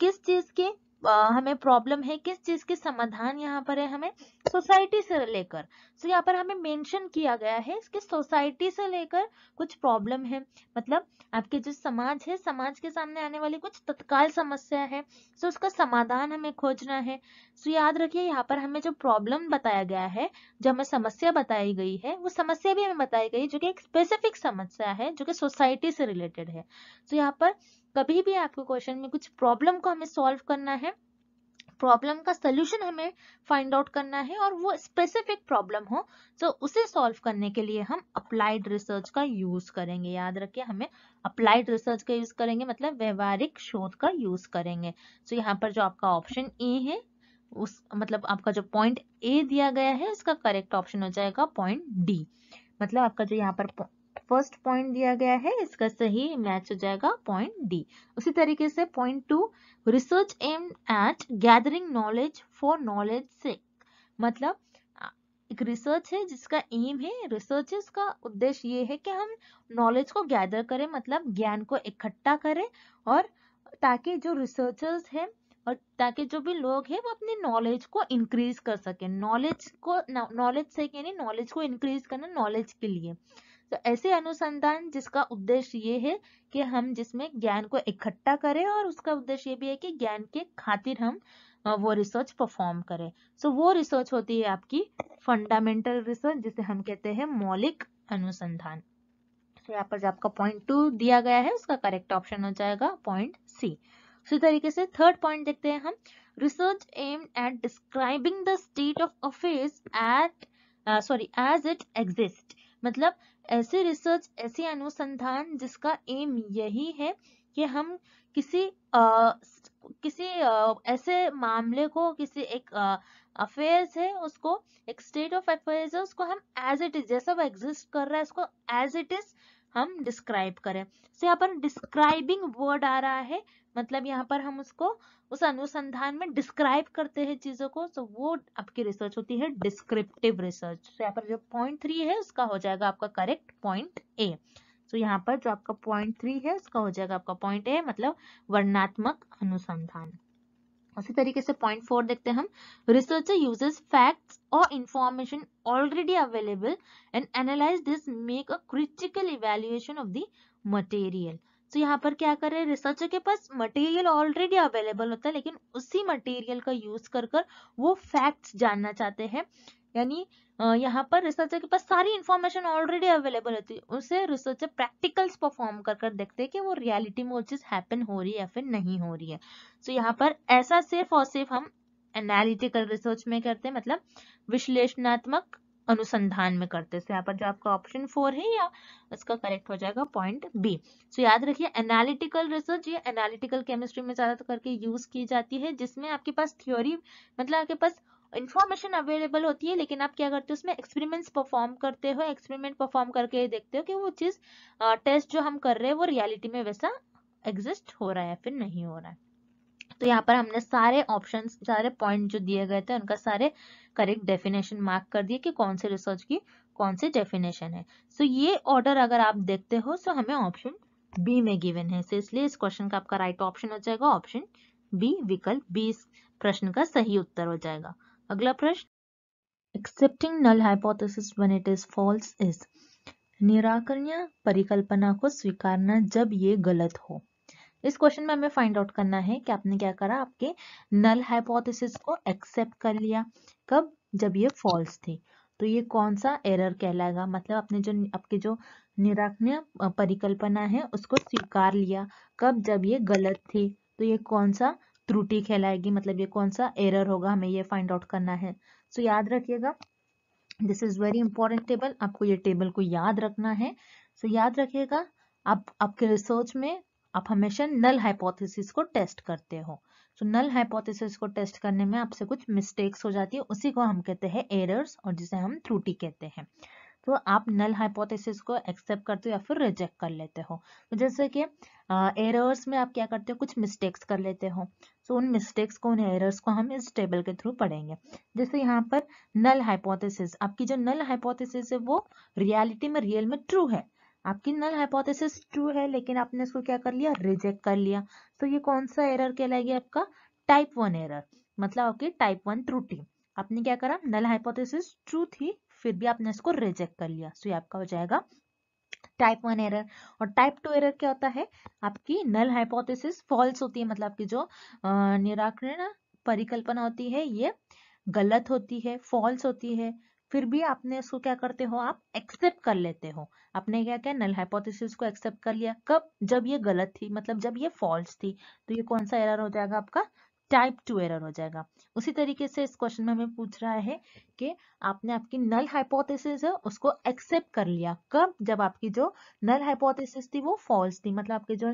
किस चीज़ की हमें प्रॉब्लम है किस चीज के समाधान यहाँ पर है हमें सोसाइटी से लेकर सो यहाँ पर हमें मेंशन किया गया है कि सोसाइटी से लेकर कुछ प्रॉब्लम है मतलब आपके जो समाज है समाज के सामने आने वाली कुछ तत्काल समस्या है सो उसका समाधान हमें खोजना है सो याद रखिए यहाँ पर हमें जो प्रॉब्लम बताया गया है जो हमें समस्या बताई गई है वो समस्या भी हमें बताई गई जो कि एक स्पेसिफिक समस्या है जो कि सोसाइटी से रिलेटेड है सो यहाँ पर कभी भी आपको क्वेश्चन में कुछ प्रॉब्लम को हमें सॉल्व करना है प्रॉब्लम का सोल्यूशन हमें फाइंड आउट करना है और वो स्पेसिफिक प्रॉब्लम हो तो उसे सॉल्व करने के लिए हम अप्लाइड रिसर्च का यूज करेंगे याद रखिए हमें अप्लाइड रिसर्च का यूज करेंगे मतलब व्यवहारिक शोध का यूज करेंगे तो so, यहाँ पर जो आपका ऑप्शन ए है उस मतलब आपका जो पॉइंट ए दिया गया है उसका करेक्ट ऑप्शन हो जाएगा पॉइंट डी मतलब आपका जो यहाँ पर फर्स्ट पॉइंट दिया गया है इसका सही मैच हो जाएगा पॉइंट डी उसी तरीके से point two research aim at gathering knowledge for knowledge से मतलब एक रिसर्च है जिसका एम है रिसर्च का उद्देश्य ये है कि हम नॉलेज को गैदर करें मतलब ज्ञान को इकट्ठा करें और ताकि जो रिसर्चर्स हैं और ताकि जो भी लोग हैं वो अपनी नॉलेज को इंक्रीज कर सकें नॉलेज को नॉलेज से यानी नॉलेज को इंक्रीज करना नॉलेज के लिए तो ऐसे अनुसंधान जिसका उद्देश्य ये है कि हम जिसमें ज्ञान को इकट्ठा करें और उसका उद्देश्य ये भी है कि ज्ञान के खातिर हम वो रिसर्च परफॉर्म करें सो so, वो रिसर्च होती है आपकी फंडामेंटल रिसर्च जिसे हम कहते हैं मौलिक अनुसंधान तो यहाँ पर जो आपका पॉइंट टू दिया गया है उसका करेक्ट ऑप्शन हो जाएगा पॉइंट सी उसी तरीके से थर्ड पॉइंट देखते हैं हम research aim at describing the state of affairs at sorry as it exist मतलब ऐसे रिसर्च ऐसे अनुसंधान जिसका एम यही है कि हम किसी आ, किसी आ, ऐसे मामले को किसी एक अफेयर्स है उसको एक स्टेट ऑफ अफेयर्स है उसको हम एज इट इज जैसा वो एग्जिस्ट कर रहा है उसको एज इट इज हम डिस्क्राइब करें से यहाँ पर डिस्क्राइबिंग वर्ड आ रहा है मतलब यहाँ पर हम उसको उस अनुसंधान में डिस्क्राइब करते हैं चीजों को तो वो आपकी रिसर्च होती है डिस्क्रिप्टिव रिसर्च तो यहाँ पर जो पॉइंट थ्री है उसका हो जाएगा आपका करेक्ट पॉइंट ए तो यहाँ पर जो आपका पॉइंट थ्री है उसका हो जाएगा आपका पॉइंट ए मतलब वर्णात्मक अनुसंधान उसी तरीके से पॉइंट फोर देखते हैं हम रिसर्चर यूजेस फैक्ट्स और information already available and analyse this make a critical evaluation of the material तो यहाँ पर क्या करें रिसर्चर के पास मटेरियल ऑलरेडी अवेलेबल होता है लेकिन उसी मटेरियल का यूज कर कर वो फैक्ट्स जानना चाहते हैं यानी यहाँ पर रिसर्चर के पास सारी इन्फॉर्मेशन ऑलरेडी अवेलेबल होती है उसे रिसर्चर प्रैक्टिकल्स परफॉर्म कर कर देखते हैं कि वो रियलिटी में वो चीज़ हैपन हो रही है या फिर नहीं हो रही है सो तो so, यहाँ पर ऐसा सिर्फ और सिर्फ हम एनालिटिकल रिसर्च में करते हैं मतलब विश्लेषणात्मक अनुसंधान में करते हैं यहाँ पर जो आपका ऑप्शन फोर है या इसका करेक्ट हो जाएगा पॉइंट बी सो याद रखिए एनालिटिकल रिसर्च ये एनालिटिकल केमिस्ट्री में ज्यादातर तो करके यूज की जाती है जिसमें आपके पास थ्योरी मतलब आपके पास इन्फॉर्मेशन अवेलेबल होती है लेकिन आप क्या करते हो उसमें एक्सपेरिमेंट्स परफॉर्म करते हो एक्सपेरिमेंट परफॉर्म करके देखते हो कि वो चीज़ टेस्ट जो हम कर रहे हैं वो रियलिटी में वैसा एग्जिस्ट हो रहा है या फिर नहीं हो रहा है तो यहाँ पर हमने सारे ऑप्शन सारे पॉइंट जो दिए गए थे उनका सारे करेक्ट डेफिनेशन मार्क कर दिए कि कौन से रिसर्च की कौन से डेफिनेशन है सो so, ये ऑर्डर अगर आप देखते हो सो so हमें ऑप्शन बी में गिवन है सो so, इसलिए इस क्वेश्चन का आपका राइट ऑप्शन हो जाएगा ऑप्शन बी विकल्प बी प्रश्न का सही उत्तर हो जाएगा अगला प्रश्न accepting null hypothesis when it is false is निराकरणीय परिकल्पना को स्वीकारना जब ये गलत हो इस क्वेश्चन में हमें फाइंड आउट करना है कि आपने क्या करा आपके नल हाइपोथेसिस को एक्सेप्ट कर लिया कब जब ये फॉल्स थे तो ये कौन सा एरर कहलाएगा मतलब आपने जो आपके जो निराकरण परिकल्पना है उसको स्वीकार लिया कब जब ये गलत थी तो ये कौन सा त्रुटि कहलाएगी मतलब ये कौन सा एरर होगा हमें ये फाइंड आउट करना है सो तो so, याद रखिएगा this is very important table आपको ये टेबल को याद रखना है सो तो so, याद रखिएगा आप आपके रिसर्च में आप हमेशा नल हाइपोथेसिस को टेस्ट करते हो सो नल हाइपोथेसिस को टेस्ट करने में आपसे कुछ मिस्टेक्स हो जाती है उसी को हम कहते हैं एरर्स और जिसे हम त्रुटि कहते हैं तो आप नल हाइपोथेसिस को एक्सेप्ट करते हो या फिर रिजेक्ट कर लेते हो तो जैसे कि एरर्स में आप क्या करते हो कुछ मिस्टेक्स कर लेते हो सो तो उन मिस्टेक्स को उन एरर्स को हम इस टेबल के थ्रू पढ़ेंगे जैसे यहाँ पर नल हाइपोथेसिस आपकी जो नल हाइपोथेसिस है वो रियलिटी में रियल में ट्रू है आपकी नल हाइपोथेसिस ट्रू है लेकिन आपने इसको क्या कर लिया रिजेक्ट कर लिया तो ये कौन सा एरर कहलाएगी आपका टाइप वन एरर मतलब आपकी टाइप वन त्रुटि आपने क्या करा नल हाइपोथेसिस ट्रू थी फिर भी आपने इसको रिजेक्ट कर लिया सो तो ये आपका हो जाएगा टाइप वन एरर और टाइप टू एरर क्या होता है आपकी नल हाइपोथेसिस फॉल्स होती है मतलब आपकी जो निराकरण परिकल्पना होती है ये गलत होती है फॉल्स होती है फिर भी आपने इसको क्या करते हो आप एक्सेप्ट कर लेते हो आपने क्या क्या नल हाइपोथेसिस को एक्सेप्ट कर लिया कब जब ये गलत थी मतलब जब ये फॉल्स थी तो ये कौन सा एरर हो जाएगा आपका टाइप टू एरर हो जाएगा उसी तरीके से इस क्वेश्चन में हमें पूछ रहा है कि आपने आपकी नल हाइपोथेसिस है उसको एक्सेप्ट कर लिया कब जब आपकी जो नल हाइपोथेसिस थी वो फॉल्स थी मतलब आपके जो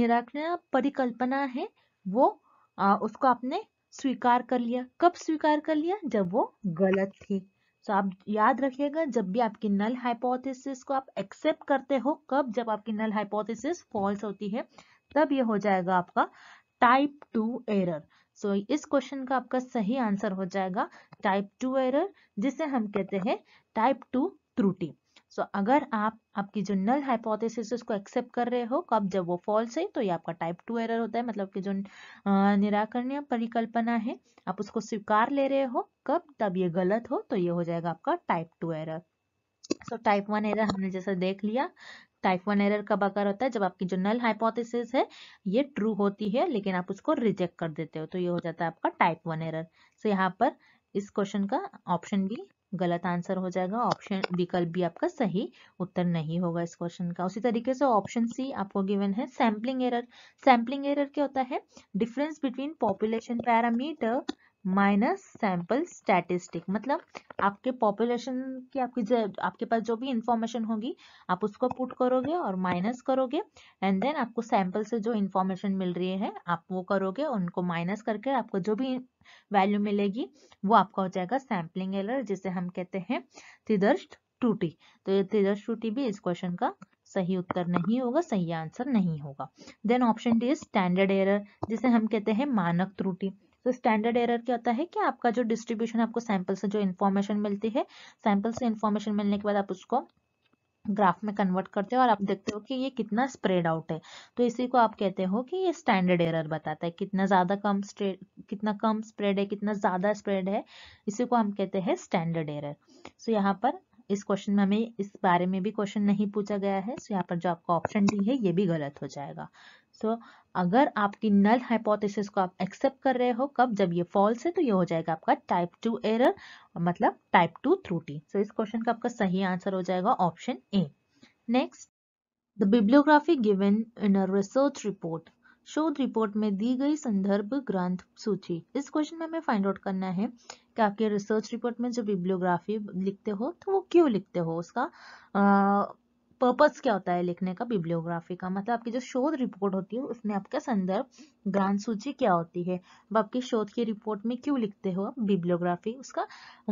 निराकरण परिकल्पना है वो आ, उसको आपने स्वीकार कर लिया कब स्वीकार कर लिया जब वो गलत थी तो so, आप याद रखिएगा जब भी आपकी नल हाइपोथेसिस को आप एक्सेप्ट करते हो कब जब आपकी नल हाइपोथेसिस फॉल्स होती है तब ये हो जाएगा आपका टाइप टू एरर सो इस क्वेश्चन का आपका सही आंसर हो जाएगा टाइप टू एरर जिसे हम कहते हैं टाइप टू त्रुटि सो so, अगर आप आपकी जो नल हाइपोथेसिस को एक्सेप्ट कर रहे हो कब जब वो फॉल्स है तो ये आपका टाइप टू एरर होता है मतलब कि जो निराकरणीय परिकल्पना है आप उसको स्वीकार ले रहे हो कब तब ये गलत हो तो ये हो जाएगा आपका type two error so type one error हमने जैसा देख लिया टाइप वन एरर कब आकर होता है जब आपकी जो नल हाइपोथेसिस है ये ट्रू होती है लेकिन आप उसको रिजेक्ट कर देते हो तो ये हो जाता है आपका टाइप वन एरर सो यहाँ पर इस क्वेश्चन का ऑप्शन भी गलत आंसर हो जाएगा ऑप्शन विकल्प भी आपका सही उत्तर नहीं होगा इस क्वेश्चन का उसी तरीके से ऑप्शन सी आपको गिवन है सैम्पलिंग एरर सैम्पलिंग एरर क्या होता है difference between population parameter minus sample statistic मतलब आपके पॉपुलेशन की आपकी आपके पास जो भी इंफॉर्मेशन होगी आप उसको पुट करोगे और माइनस करोगे एंड देन आपको सैंपल से जो इंफॉर्मेशन मिल रही है आप वो करोगे उनको माइनस करके आपको जो भी वैल्यू मिलेगी वो आपका हो जाएगा सैम्पलिंग एलर जिसे हम कहते हैं त्रिदर्श टूटी तो ये त्रिदर्श टूटी भी इस क्वेश्चन का सही उत्तर नहीं होगा सही आंसर नहीं होगा then option D standard error जिसे हम कहते हैं मानक त्रुटि तो स्टैंडर्ड एरर क्या होता है कि आपका जो डिस्ट्रीब्यूशन आपको सैंपल से जो इन्फॉर्मेशन मिलती है सैंपल से इन्फॉर्मेशन मिलने के बाद आप उसको ग्राफ में कन्वर्ट करते हो और आप देखते हो कि ये कितना स्प्रेड आउट है तो इसी को आप कहते हो कि ये स्टैंडर्ड एरर बताता है कितना ज़्यादा कम कितना कम स्प्रेड है कितना ज़्यादा स्प्रेड है इसी को हम कहते हैं स्टैंडर्ड एरर सो यहाँ पर इस क्वेश्चन में हमें इस बारे में भी क्वेश्चन नहीं पूछा गया है सो यहाँ पर जो आपको ऑप्शन डी है ये भी गलत हो जाएगा सो so, अगर आपकी नल हाइपोथेसिस को आप एक्सेप्ट कर रहे हो कब जब ये फॉल्स है तो ये हो जाएगा आपका टाइप टू एरर मतलब टाइप टू थ्रूटी सो इस क्वेश्चन का आपका सही आंसर हो जाएगा option A next the bibliography given in a research report शोध रिपोर्ट में दी गई संदर्भ ग्रंथ सूची इस क्वेश्चन में हमें फाइंड आउट करना है कि आपके रिसर्च रिपोर्ट में जो बिब्लियोग्राफी लिखते हो तो वो क्यों लिखते हो उसका पर्पस क्या होता है लिखने का बिब्लियोग्राफी का मतलब आपकी जो शोध रिपोर्ट होती है उसमें आपका संदर्भ ग्रांत सूची क्या होती है अब आपकी शोध की रिपोर्ट में क्यों लिखते हो आप बिब्लियोग्राफी उसका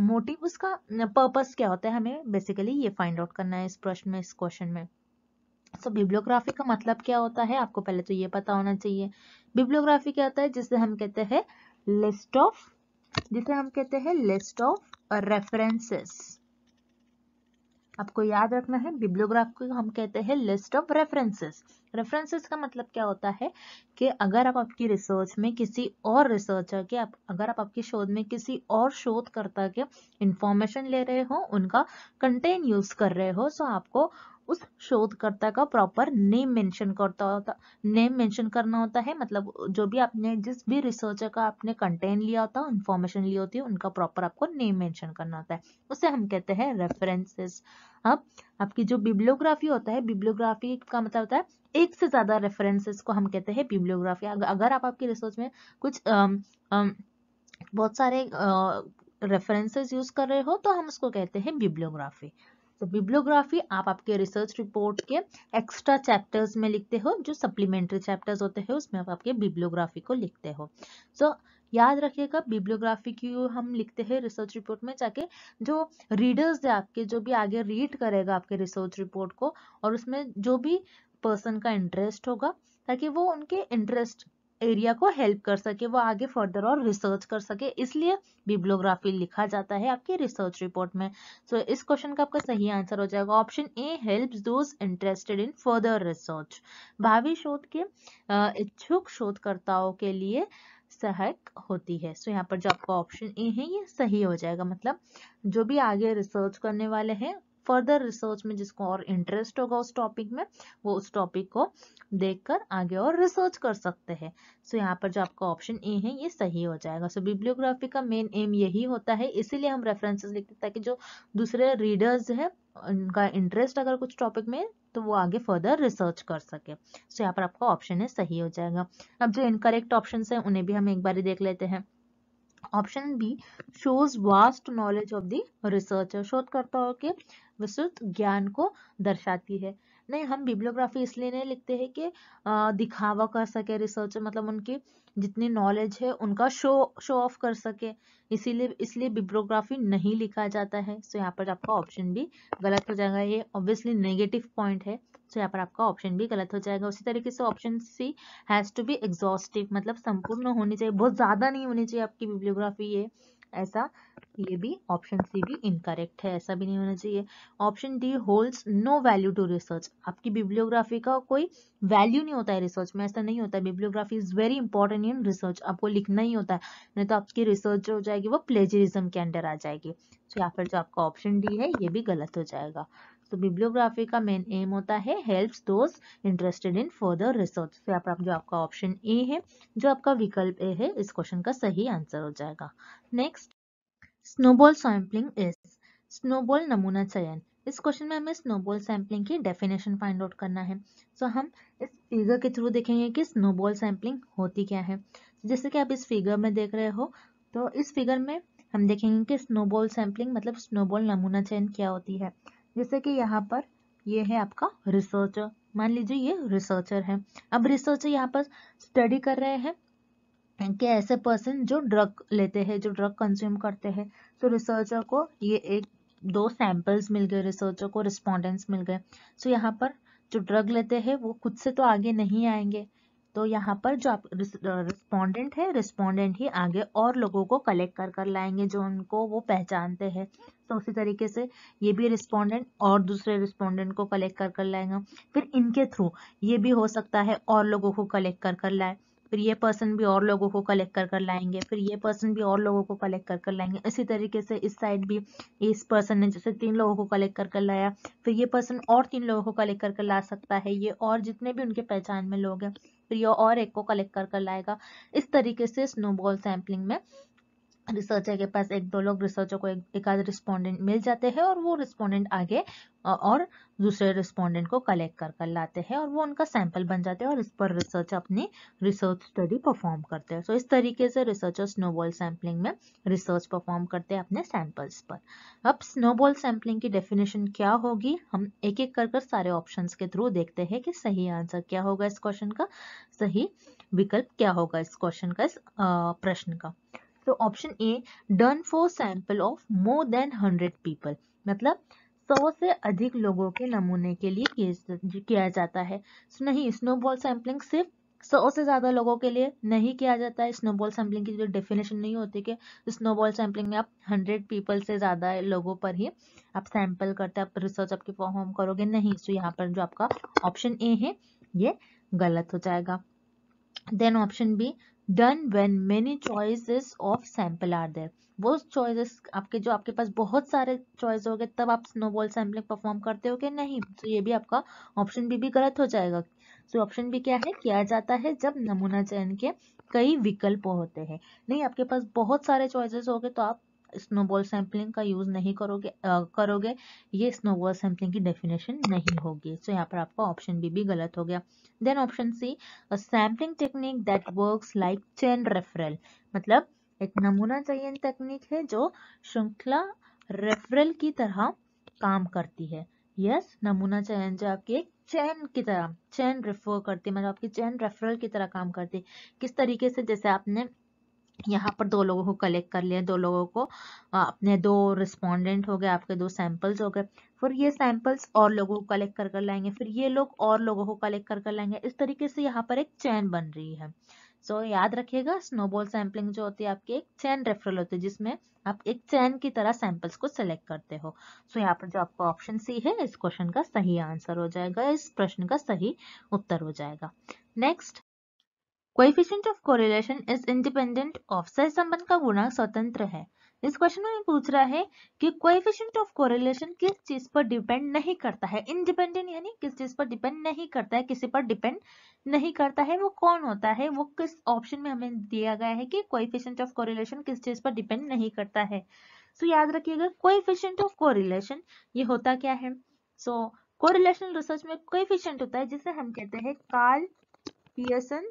मोटिव उसका पर्पस क्या होता है हमें बेसिकली ये फाइंड आउट करना है इस प्रश्न में इस क्वेश्चन में सो so, बिब्लियोग्राफी का मतलब क्या होता है आपको पहले तो ये पता होना चाहिए बिब्लियोग्राफी क्या होता है जिसे हम कहते हैं लिस्ट ऑफ जिसे हम कहते हैं लिस्ट ऑफ रेफरेंसेस आपको याद रखना है बिब्लियोग्राफ को हम कहते हैं लिस्ट ऑफ रेफरेंसेस रेफरेंसेस का मतलब क्या होता है कि अगर आप आपकी रिसर्च में किसी और रिसर्चर के आप अगर आप आपकी शोध में किसी और शोधकर्ता के इंफॉर्मेशन ले रहे हो उनका कंटेंट यूज कर रहे हो सो तो आपको उस शोधकर्ता का प्रॉपर नेम मेंशन करता होता नेम मेंशन करना होता है मतलब जो भी आपने जिस भी रिसर्चर का आपने कंटेंट लिया होता है इन्फॉर्मेशन लिया होती है उनका प्रॉपर आपको नेम मेंशन करना होता है उसे हम कहते हैं रेफरेंसेस अब आपकी जो बिब्लियोग्राफी होता है बिब्लियोग्राफी का मतलब होता है एक से ज़्यादा रेफरेंसेस को हम कहते हैं बिब्लियोग्राफी अगर आप आपकी रिसर्च में कुछ अम, अम, बहुत सारे रेफरेंसेस यूज़ कर रहे हो तो हम उसको कहते हैं बिब्लियोग्राफी तो बिब्लियोग्राफी आप आपके रिसर्च रिपोर्ट के एक्स्ट्रा चैप्टर्स में लिखते हो जो सप्लीमेंट्री चैप्टर्स होते हैं उसमें आप आपके बिब्लियोग्राफी को लिखते हो सो so, याद रखिएगा बिब्लियोग्राफी क्यों हम लिखते हैं रिसर्च रिपोर्ट में जाके जो रीडर्स है आपके जो भी आगे रीड करेगा आपके रिसर्च रिपोर्ट को और उसमें जो भी पर्सन का इंटरेस्ट होगा ताकि वो उनके इंटरेस्ट एरिया को हेल्प कर सके वो आगे फर्दर और रिसर्च कर सके इसलिए बिब्लोग्राफी लिखा जाता है आपकी रिसर्च रिपोर्ट में सो so, इस क्वेश्चन का आपका सही आंसर हो जाएगा option A help those interested in further research भावी शोध के इच्छुक शोधकर्ताओं के लिए सहायक होती है सो so, यहाँ पर जो आपका ऑप्शन ए है ये सही हो जाएगा मतलब जो भी आगे रिसर्च करने वाले हैं फर्दर रिसर्च में जिसको और इंटरेस्ट होगा उस टॉपिक में वो उस टॉपिक को देखकर आगे और रिसर्च कर सकते हैं सो so, यहाँ पर जो आपका ऑप्शन ए है ये सही हो जाएगा सो so, बिब्लियोग्राफी का मेन एम यही होता है इसीलिए हम रेफरेंसेस लिखते हैं ताकि जो दूसरे रीडर्स हैं उनका इंटरेस्ट अगर कुछ टॉपिक में तो वो आगे फर्दर रिसर्च कर सके सो so, यहाँ पर आपका ऑप्शन है सही हो जाएगा अब जो इनकरेक्ट ऑप्शन है उन्हें भी हम एक बार देख लेते हैं option B shows vast knowledge of the researcher शोधकर्ताओं के विस्तृत ज्ञान को दर्शाती है नहीं हम बिब्लियोग्राफी इसलिए नहीं लिखते हैं कि दिखावा कर सके रिसर्च मतलब उनकी जितनी नॉलेज है उनका शो शो ऑफ कर सके इसीलिए इसलिए बिब्लोग्राफी नहीं लिखा जाता है सो यहाँ पर आपका ऑप्शन भी गलत हो जाएगा ये ऑब्वियसली नेगेटिव पॉइंट है सो यहाँ पर आपका ऑप्शन भी गलत हो जाएगा उसी तरीके से option C has to be exhaustive मतलब संपूर्ण होनी चाहिए बहुत ज़्यादा नहीं होनी चाहिए आपकी बिब्लियोग्राफी ये ऐसा ये भी ऑप्शन सी भी इनकरेक्ट है ऐसा भी नहीं होना चाहिए option D holds no value to research आपकी बिब्लियोग्राफी का कोई वैल्यू नहीं होता है रिसर्च में ऐसा नहीं होता है bibliography is very important in research आपको लिखना ही होता है नहीं तो आपकी रिसर्च जो हो जाएगी वो प्लेजरिज्म के अंडर आ जाएगी तो या फिर जो आपका ऑप्शन डी है ये भी गलत हो जाएगा तो बिब्लियोग्राफी का मेन एम होता है helps those interested in further research तो यहाँ पर आप जो आपका ऑप्शन ए है जो आपका विकल्प ए है इस क्वेश्चन का सही आंसर हो जाएगा next snowball sampling is snowball नमूना चयन इस क्वेश्चन में हमें स्नोबॉल सैम्पलिंग की डेफिनेशन फाइंड आउट करना है सो so, हम इस फिगर के थ्रू देखेंगे कि स्नोबॉल सैम्पलिंग होती क्या है जैसे कि आप इस फिगर में देख रहे हो तो इस फिगर में हम देखेंगे कि स्नोबॉल सैम्पलिंग मतलब स्नोबॉल नमूना चयन क्या होती है जैसे कि यहाँ पर ये है आपका रिसर्चर मान लीजिए ये रिसर्चर है अब रिसर्चर यहाँ पर स्टडी कर रहे हैं के ऐसे पर्सन जो ड्रग लेते हैं जो ड्रग कंज्यूम करते हैं तो रिसर्चर को ये एक दो सैंपल्स मिल गए रिसर्चर को रिस्पोंडेंट्स मिल गए सो so, यहाँ पर जो ड्रग लेते हैं वो खुद से तो आगे नहीं आएंगे तो यहाँ पर जो आप रिस्पोंडेंट है रिस्पोंडेंट ही आगे और लोगों को कलेक्ट कर कर लाएंगे जो उनको वो पहचानते हैं तो उसी तरीके से ये भी रिस्पोंडेंट और दूसरे रिस्पोंडेंट को कलेक्ट कर कर लाएंगे फिर इनके थ्रू ये भी हो सकता है और लोगों को कलेक्ट कर कर लाए फिर ये पर्सन भी और लोगों को कलेक्ट कर कर लाएंगे फिर ये पर्सन भी और लोगों को कलेक्ट कर कर लाएंगे इसी तरीके से इस साइड भी इस पर्सन ने जैसे तीन लोगों को कलेक्ट कर कर लाया फिर ये पर्सन और तीन लोगों को कलेक्ट कर कर ला सकता है ये और जितने भी उनके पहचान में लोग हैं फिर ये और एक को कलेक्ट कर कर लाएगा इस तरीके से स्नोबॉल सैम्पलिंग में रिसर्चर के पास एक दो लोग रिसर्चर को एक, आध रिस्पोंडेंट मिल जाते हैं और वो रिस्पोंडेंट आगे और दूसरे रिस्पोंडेंट को कलेक्ट कर कर लाते हैं और वो उनका सैंपल बन जाते हैं और इस पर रिसर्च अपनी रिसर्च स्टडी परफॉर्म करते हैं सो so, इस तरीके से रिसर्चर स्नोबॉल सैम्पलिंग में रिसर्च परफॉर्म करते हैं अपने सैंपल्स पर अब स्नोबॉल सैम्पलिंग की डेफिनेशन क्या होगी हम एक एक कर कर सारे ऑप्शन के थ्रू देखते हैं कि सही आंसर क्या होगा इस क्वेश्चन का सही विकल्प क्या होगा इस क्वेश्चन का इस प्रश्न का तो option A done for sample of more than hundred people मतलब सौ से अधिक लोगों के नमूने के लिए किया जाता है so, नहीं स्नोबॉल सैम्पलिंग सिर्फ सौ से ज़्यादा लोगों के लिए नहीं किया जाता है स्नोबॉल सैम्पलिंग की जो डेफिनेशन नहीं होती कि स्नोबॉल सैम्पलिंग में आप हंड्रेड पीपल से ज़्यादा लोगों पर ही आप सैंपल करते आप रिसर्च आपके परफॉर्म करोगे नहीं सो यहाँ पर जो आपका ऑप्शन ए है ये गलत हो जाएगा then option B done when many choices of sample are there वो चॉइस आपके जो आपके पास बहुत सारे चॉइस हो गए तब आप स्नोबॉल सैम्पलिंग परफॉर्म करते हो गए नहीं तो ये भी आपका ऑप्शन बी भी गलत हो जाएगा सो ऑप्शन बी क्या है किया जाता है जब नमूना चयन के कई विकल्प होते हैं नहीं आपके पास बहुत सारे चॉइसेस हो गए तो आप स्नोबॉल सैम्पलिंग का यूज़ नहीं करोगे आ, करोगे ये स्नोबॉल सैम्पलिंग की डेफिनेशन नहीं होगी सो so, यहाँ पर आपका ऑप्शन बी भी गलत हो गया then option C sampling technique that works like chain referral मतलब एक नमूना चयन तकनीक है जो श्रृंखला रेफरल की तरह काम करती है यस yes, नमूना चयन जो आपकी एक चैन की तरह चैन रेफर करती है मतलब आपकी चैन रेफरल की तरह काम करती है किस तरीके से जैसे आपने यहाँ पर दो लोगों को कलेक्ट कर लिया दो लोगों को अपने दो रिस्पोंडेंट हो गए आपके दो सैंपल्स हो गए फिर ये सैंपल्स और लोगों को कलेक्ट कर कर लाएंगे फिर ये लोग और लोगों को कलेक्ट कर कर लाएंगे इस तरीके से यहाँ पर एक चैन बन रही है सो so, याद रखिएगा स्नोबॉल सैम्पलिंग जो होती है आपकी एक चैन रेफरल होती है जिसमें आप एक चैन की तरह सैंपल्स को सेलेक्ट करते हो सो so, यहाँ पर जो आपका ऑप्शन सी है इस क्वेश्चन का सही आंसर हो जाएगा इस प्रश्न का सही उत्तर हो जाएगा next coefficient of correlation is independent of संबंध का गुणांक स्वतंत्र है इस क्वेश्चन में पूछ रहा है कि कोएफिशिएंट ऑफ कोरिलेशन किस चीज पर डिपेंड नहीं करता है इंडिपेंडेंट यानी किस चीज पर डिपेंड नहीं करता है किसी पर डिपेंड नहीं करता है वो कौन होता है वो किस ऑप्शन में हमें दिया गया है कि कोएफिशिएंट ऑफ कोरिलेशन किस चीज पर डिपेंड नहीं करता है सो so, याद रखिएगा कोएफिशिएंट ऑफ कोरिलेशन ये होता क्या है सो कोरिलेशन रिसर्च में कोएफिशिएंट होता है जिसे हम कहते हैं कार्ल पियर्सन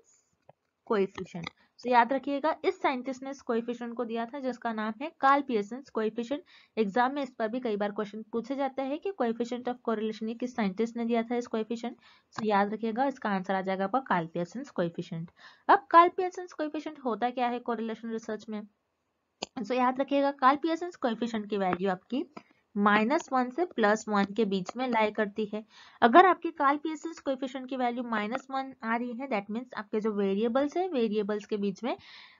कोएफिशिएंट तो याद रखिएगा इस साइंटिस्ट ने इस कोएफिशिएंट को दिया था जिसका नाम है कार्ल पियर्सन्स कोएफिशिएंट एग्जाम में इस पर भी कई बार क्वेश्चन पूछे जाते हैं कि कोएफिशिएंट ऑफ कोरिलेशन किस साइंटिस्ट ने दिया था इस कोएफिशिएंट तो याद रखिएगा इसका आंसर आ जाएगा आपका कार्ल पियर्सन्स कोएफिशिएंट अब कार्ल पियर्सन्स कोएफिशिएंट होता क्या है कोरिलेशन रिसर्च में तो याद रखिएगा कार्ल पियर्सन्स कोएफिशिएंट की वैल्यू आपकी माइनस वन से प्लस वन के बीच में लाई करती है अगर आपके काल पीएसएस की वैल्यू माइनस वन आ रही है दैट मीन्स आपके जो वेरिएबल्स है वेरिएबल्स के बीच में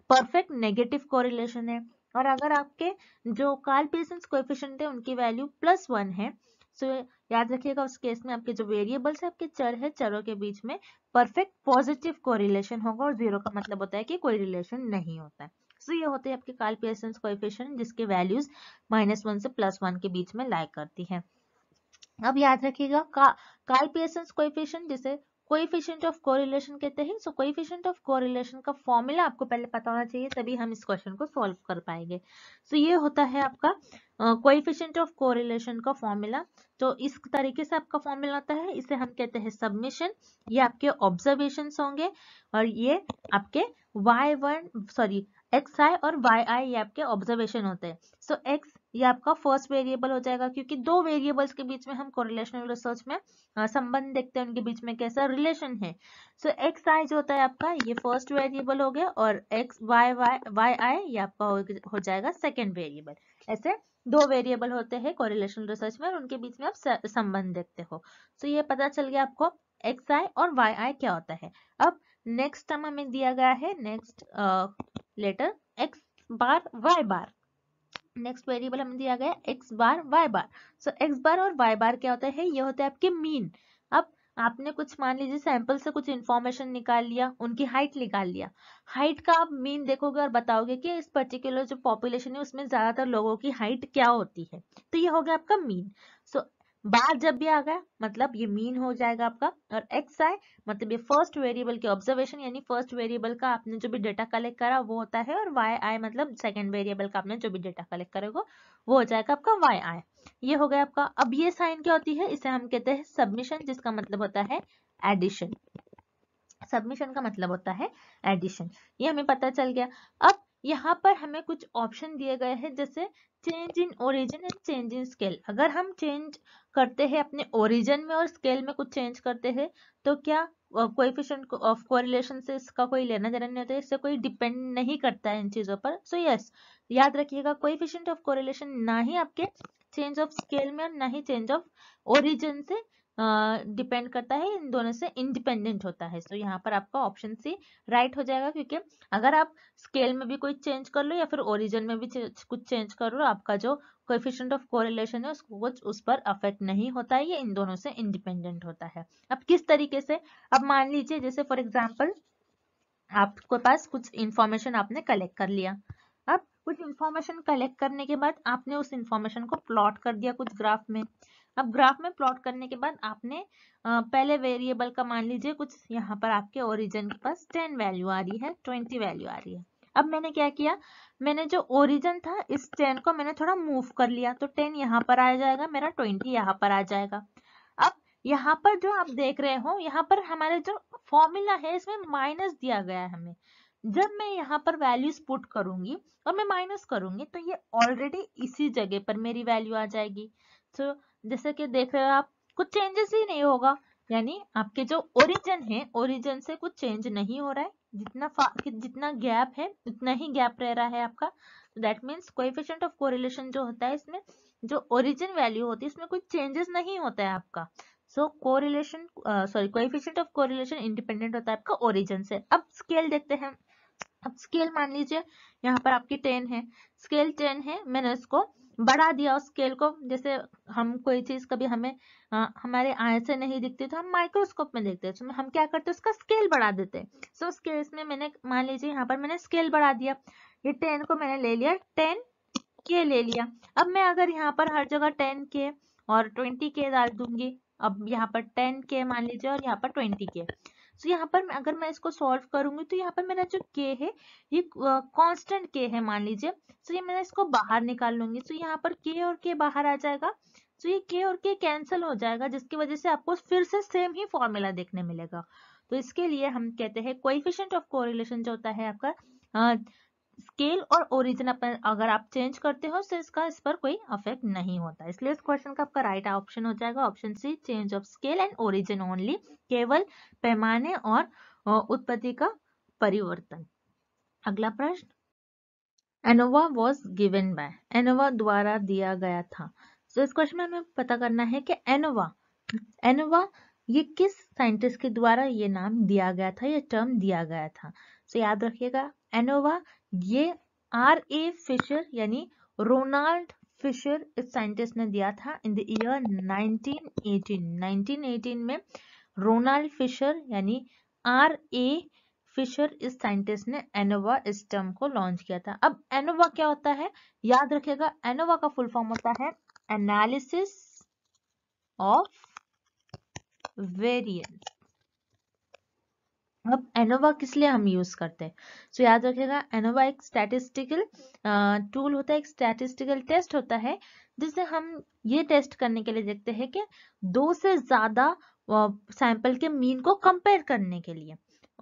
परफेक्ट नेगेटिव कोरिलेशन है और अगर आपके जो काल पीएसएस कोएफिशिएंट है उनकी वैल्यू प्लस वन है सो याद रखिएगा उस केस में आपके जो वेरिएबल्स है आपके चर है चरों के बीच में परफेक्ट पॉजिटिव कोरिलेशन होगा और जीरो का मतलब होता है कि कोई रिलेशन नहीं होता है तो ये होते हैं आपके कैलकुलेशन कोएफिशिएंट जिसके वैल्यूज माइनस वन से प्लस वन के बीच में लाइक करती है अब याद रखिएगा कैलकुलेशन कोएफिशिएंट जिसे कोएफिशिएंट ऑफ कोरिलेशन कहते हैं सो कोएफिशिएंट ऑफ कोरिलेशन का फॉर्मूला आपको पहले पता होना चाहिए तभी हम इस क्वेश्चन को सॉल्व कर पाएंगे सो so, ये होता है आपका कोएफिशिएंट ऑफ कोरिलेशन का फॉर्मूला तो इस तरीके से आपका फॉर्मूला आता है इसे हम कहते हैं सबमिशन ये आपके ऑब्जर्वेशन होंगे और ये आपके Y one sorry X I और वाई आई ये आपके ऑब्जर्वेशन होते हैं सो so, एक्स ये आपका फर्स्ट वेरिएबल हो जाएगा क्योंकि दो वेरिएबल्स के बीच में हम कोरिलेशनल रिसर्च में संबंध देखते हैं उनके बीच में कैसा रिलेशन है सो एक्स आई जो होता है आपका ये फर्स्ट वेरिएबल हो गया और X Y Y Y I ये आपका हो, जाएगा सेकेंड वेरिएबल ऐसे दो वेरिएबल होते हैं कोरिलेशन रिसर्च में और उनके बीच में आप संबंध देखते हो सो so, ये पता चल गया आपको एक्स आई और वाई आई क्या होता है अब नेक्स्ट टर्म हमें दिया गया है next letter X bar Y bar next variable हमें दिया गया X bar Y bar so X bar और वाई बार क्या होता है ये होता है आपके मीन अब आपने कुछ मान लीजिए सैंपल से कुछ इन्फॉर्मेशन निकाल लिया उनकी हाइट निकाल लिया हाइट का आप मीन देखोगे और बताओगे कि इस पर्टिकुलर जो पॉपुलेशन है उसमें ज्यादातर लोगों की हाइट क्या होती है तो ये हो गया आपका मीन सो बाद जब भी आ गया मतलब ये मीन हो जाएगा आपका और एक्स आए मतलब ये फर्स्ट वेरिएबल के ऑब्जर्वेशन यानी फर्स्ट वेरिएबल का आपने जो भी डाटा कलेक्ट करा वो होता है और वाई आए मतलब सेकेंड वेरिएबल का आपने जो भी डेटा कलेक्ट करेगा वो हो जाएगा आपका वाई आए ये हो गया आपका अब ये साइन क्या होती है इसे हम कहते हैं सबमिशन जिसका मतलब होता है एडिशन सबमिशन का मतलब होता है एडिशन ये हमें पता चल गया अब यहाँ पर हमें कुछ ऑप्शन दिए गए हैं जैसे change in origin and change in scale अगर हम चेंज करते हैं अपने ओरिजिन में और स्केल में कुछ चेंज करते हैं तो क्या कोएफिशिएंट ऑफ कोरिलेशन से इसका कोई लेना देना नहीं होता है इससे कोई डिपेंड नहीं करता है इन चीज़ों पर सो so, यस yes, याद रखिएगा कोएफिशिएंट ऑफ कोरिलेशन ना ही आपके चेंज ऑफ स्केल में और ना ही चेंज ऑफ ओरिजिन से डिपेंड करता है इन दोनों से इंडिपेंडेंट होता है सो so, यहाँ पर आपका ऑप्शन सी राइट हो जाएगा क्योंकि अगर आप स्केल में भी कोई चेंज कर लो या फिर ओरिजिन में भी कुछ चेंज कर लो आपका जो कोफिशियंट ऑफ कोरिलेशन है उसको कुछ उस पर अफेक्ट नहीं होता है ये इन दोनों से इंडिपेंडेंट होता है अब किस तरीके से अब मान लीजिए जैसे फॉर एग्जाम्पल आपके पास कुछ इंफॉर्मेशन आपने कलेक्ट कर लिया अब कुछ इन्फॉर्मेशन कलेक्ट करने के बाद आपने उस इन्फॉर्मेशन को प्लॉट कर दिया कुछ ग्राफ में अब ग्राफ में प्लॉट करने के बाद आपने पहले वेरिएबल का मान लीजिए कुछ यहाँ पर आपके ओरिजिन के पास टेन वैल्यू आ रही है ट्वेंटी वैल्यू आ रही है अब मैंने क्या किया मैंने जो ओरिजिन था इस टेन को मैंने थोड़ा मूव कर लिया तो टेन यहाँ पर आ जाएगा मेरा ट्वेंटी यहाँ पर आ जाएगा अब यहाँ पर जो आप देख रहे हो यहाँ पर हमारे जो फॉर्मूला है इसमें माइनस दिया गया है हमें जब मैं यहाँ पर वैल्यूज पुट करूंगी और मैं माइनस करूंगी तो ये ऑलरेडी इसी जगह पर मेरी वैल्यू आ जाएगी तो जैसे कि देख रहे हो आप कुछ चेंजेस ही नहीं होगा यानी आपके जो ओरिजिन है ओरिजिन से कुछ चेंज नहीं हो रहा है जितना जितना गैप है उतना ही गैप रह रहा है आपका that means coefficient of correlation जो होता है इसमें जो ओरिजिन वैल्यू होती है इसमें कोई चेंजेस नहीं होता है आपका so correlation sorry coefficient of correlation independent होता है आपका ओरिजिन से अब स्केल देखते हैं अब स्केल मान लीजिए यहाँ पर आपकी टेन है स्केल टेन है मैंने इसको बढ़ा दिया उस स्केल को जैसे हम कोई चीज कभी हमें आ, हमारे आय से नहीं दिखती तो हम माइक्रोस्कोप में देखते हैं तो हम क्या करते हैं उसका स्केल बढ़ा देते हैं सो so, स्केल इसमें मैंने मान लीजिए यहाँ पर मैंने स्केल बढ़ा दिया ये टेन को मैंने ले लिया टेन के ले लिया अब मैं अगर यहाँ पर हर जगह टेन के और ट्वेंटी के डाल दूंगी अब यहाँ पर टेन के मान लीजिए और यहाँ पर ट्वेंटी के सो तो so, यहाँ पर अगर मैं इसको सॉल्व करूंगी तो यहाँ पर मेरा जो के है ये कांस्टेंट के है मान लीजिए सो तो so, ये मैं इसको बाहर निकाल लूंगी सो तो so, यहाँ पर के और के बाहर आ जाएगा सो so, ये के और के कैंसिल हो जाएगा जिसकी वजह से आपको फिर से सेम ही फॉर्मूला देखने मिलेगा तो इसके लिए हम कहते हैं कोइफिशियंट ऑफ कोरिलेशन जो होता है आपका स्केल और ओरिजिन अपन अगर आप चेंज करते हो तो इसका इस पर कोई अफेक्ट नहीं होता इसलिए इस क्वेश्चन का आपका राइट ऑप्शन हो जाएगा option C change of scale and origin only केवल पैमाने और उत्पत्ति का परिवर्तन अगला प्रश्न ANOVA was given by ANOVA द्वारा दिया गया था तो इस क्वेश्चन में हमें पता करना है कि एनोवा एनोवा ये किस साइंटिस्ट के द्वारा ये नाम दिया गया था ये टर्म दिया गया था तो याद रखिएगा एनोवा ये आर ए फिशर यानी रोनाल्ड फिशर इस साइंटिस्ट ने दिया था इन द ईयर 1918 1918 में रोनाल्ड फिशर यानी आर ए फिशर इस साइंटिस्ट ने एनोवा इस टर्म को लॉन्च किया था अब एनोवा क्या होता है याद रखेगा एनोवा का फुल फॉर्म होता है एनालिसिस ऑफ वेरिएंस अब एनोवा किस लिए हम यूज करते हैं सो so, याद रखेगा एनोवा एक स्टैटिस्टिकल टूल होता है एक स्टैटिस्टिकल टेस्ट होता है जिसे हम ये टेस्ट करने के लिए देखते हैं कि दो से ज्यादा सैंपल के मीन को कंपेयर करने के लिए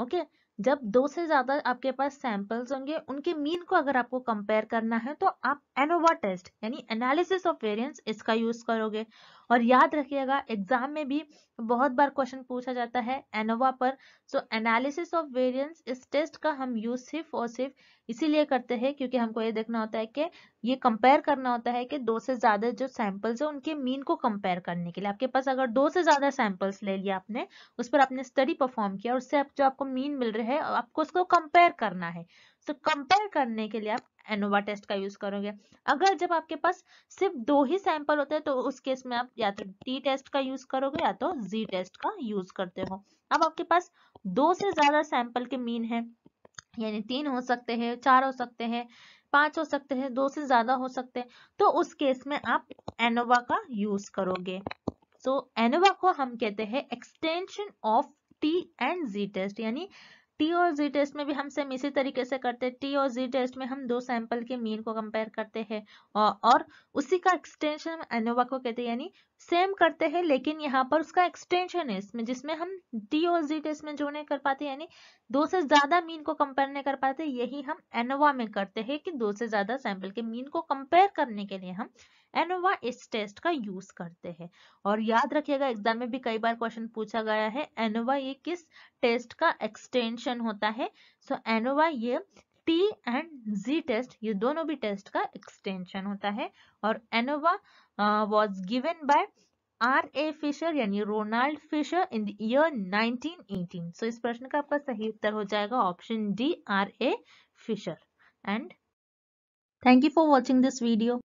ओके okay? जब दो से ज्यादा आपके पास सैंपल्स होंगे उनके मीन को अगर आपको कंपेयर करना है तो आप एनोवा टेस्ट यानी एनालिसिस ऑफ वेरिएंस इसका यूज करोगे और याद रखिएगा एग्जाम में भी बहुत बार क्वेश्चन पूछा जाता है एनोवा पर सो एनालिसिस ऑफ वेरिएंस इस टेस्ट का हम यूज सिर्फ और सिर्फ इसीलिए करते हैं क्योंकि हमको ये देखना होता है कि ये कंपेयर करना होता है कि दो से ज्यादा जो सैंपल्स है उनके मीन को कंपेयर करने के लिए आपके पास अगर दो से ज्यादा सैंपल्स ले लिया आपने उस पर आपने स्टडी परफॉर्म किया और उससे आप जो आपको मीन मिल रहा है आपको उसको कंपेयर करना है सो so, कंपेयर करने के लिए आप एनोवा टेस्ट का यूज करोगे अगर जब आपके पास सिर्फ दो ही सैंपल होते हैं तो उस केस में आप या तो टी टेस्ट का यूज करोगे या तो जी टेस्ट का यूज करते हो अब आपके पास दो से ज्यादा सैंपल के मीन है यानी तीन हो सकते हैं चार हो सकते हैं पांच हो सकते हैं दो से ज्यादा हो सकते हैं तो उस केस में आप एनोवा का यूज करोगे सो so, एनोवा को हम कहते हैं extension of T and G test यानी टी और जी टेस्ट में भी हम सेम इसी तरीके से करते हैं टी और जी टेस्ट में हम दो सैंपल के मीन को कंपेयर करते हैं और और उसी का एक्सटेंशन हम एनोवा को कहते हैं यानी सेम करते हैं लेकिन यहाँ पर उसका एक्सटेंशन है इसमें जिसमें हम टी और जी टेस्ट में जो नहीं कर पाते यानी दो से ज्यादा मीन को कंपेयर नहीं कर पाते यही हम एनोवा में करते हैं कि दो से ज्यादा सैंपल के मीन को कंपेयर करने के लिए हम एनोवा इस टेस्ट का यूज करते हैं और याद रखिएगा एग्जाम में भी कई बार क्वेश्चन पूछा गया है एनोवा ये किस टेस्ट का एक्सटेंशन होता है सो so, एनोवा ये टी एंड जी टेस्ट ये दोनों भी टेस्ट का एक्सटेंशन होता है और ANOVA was given by R A Fisher यानी Ronald Fisher in the year 1918 so so, इस प्रश्न का आपका सही उत्तर हो जाएगा option D R A Fisher and thank you for watching this video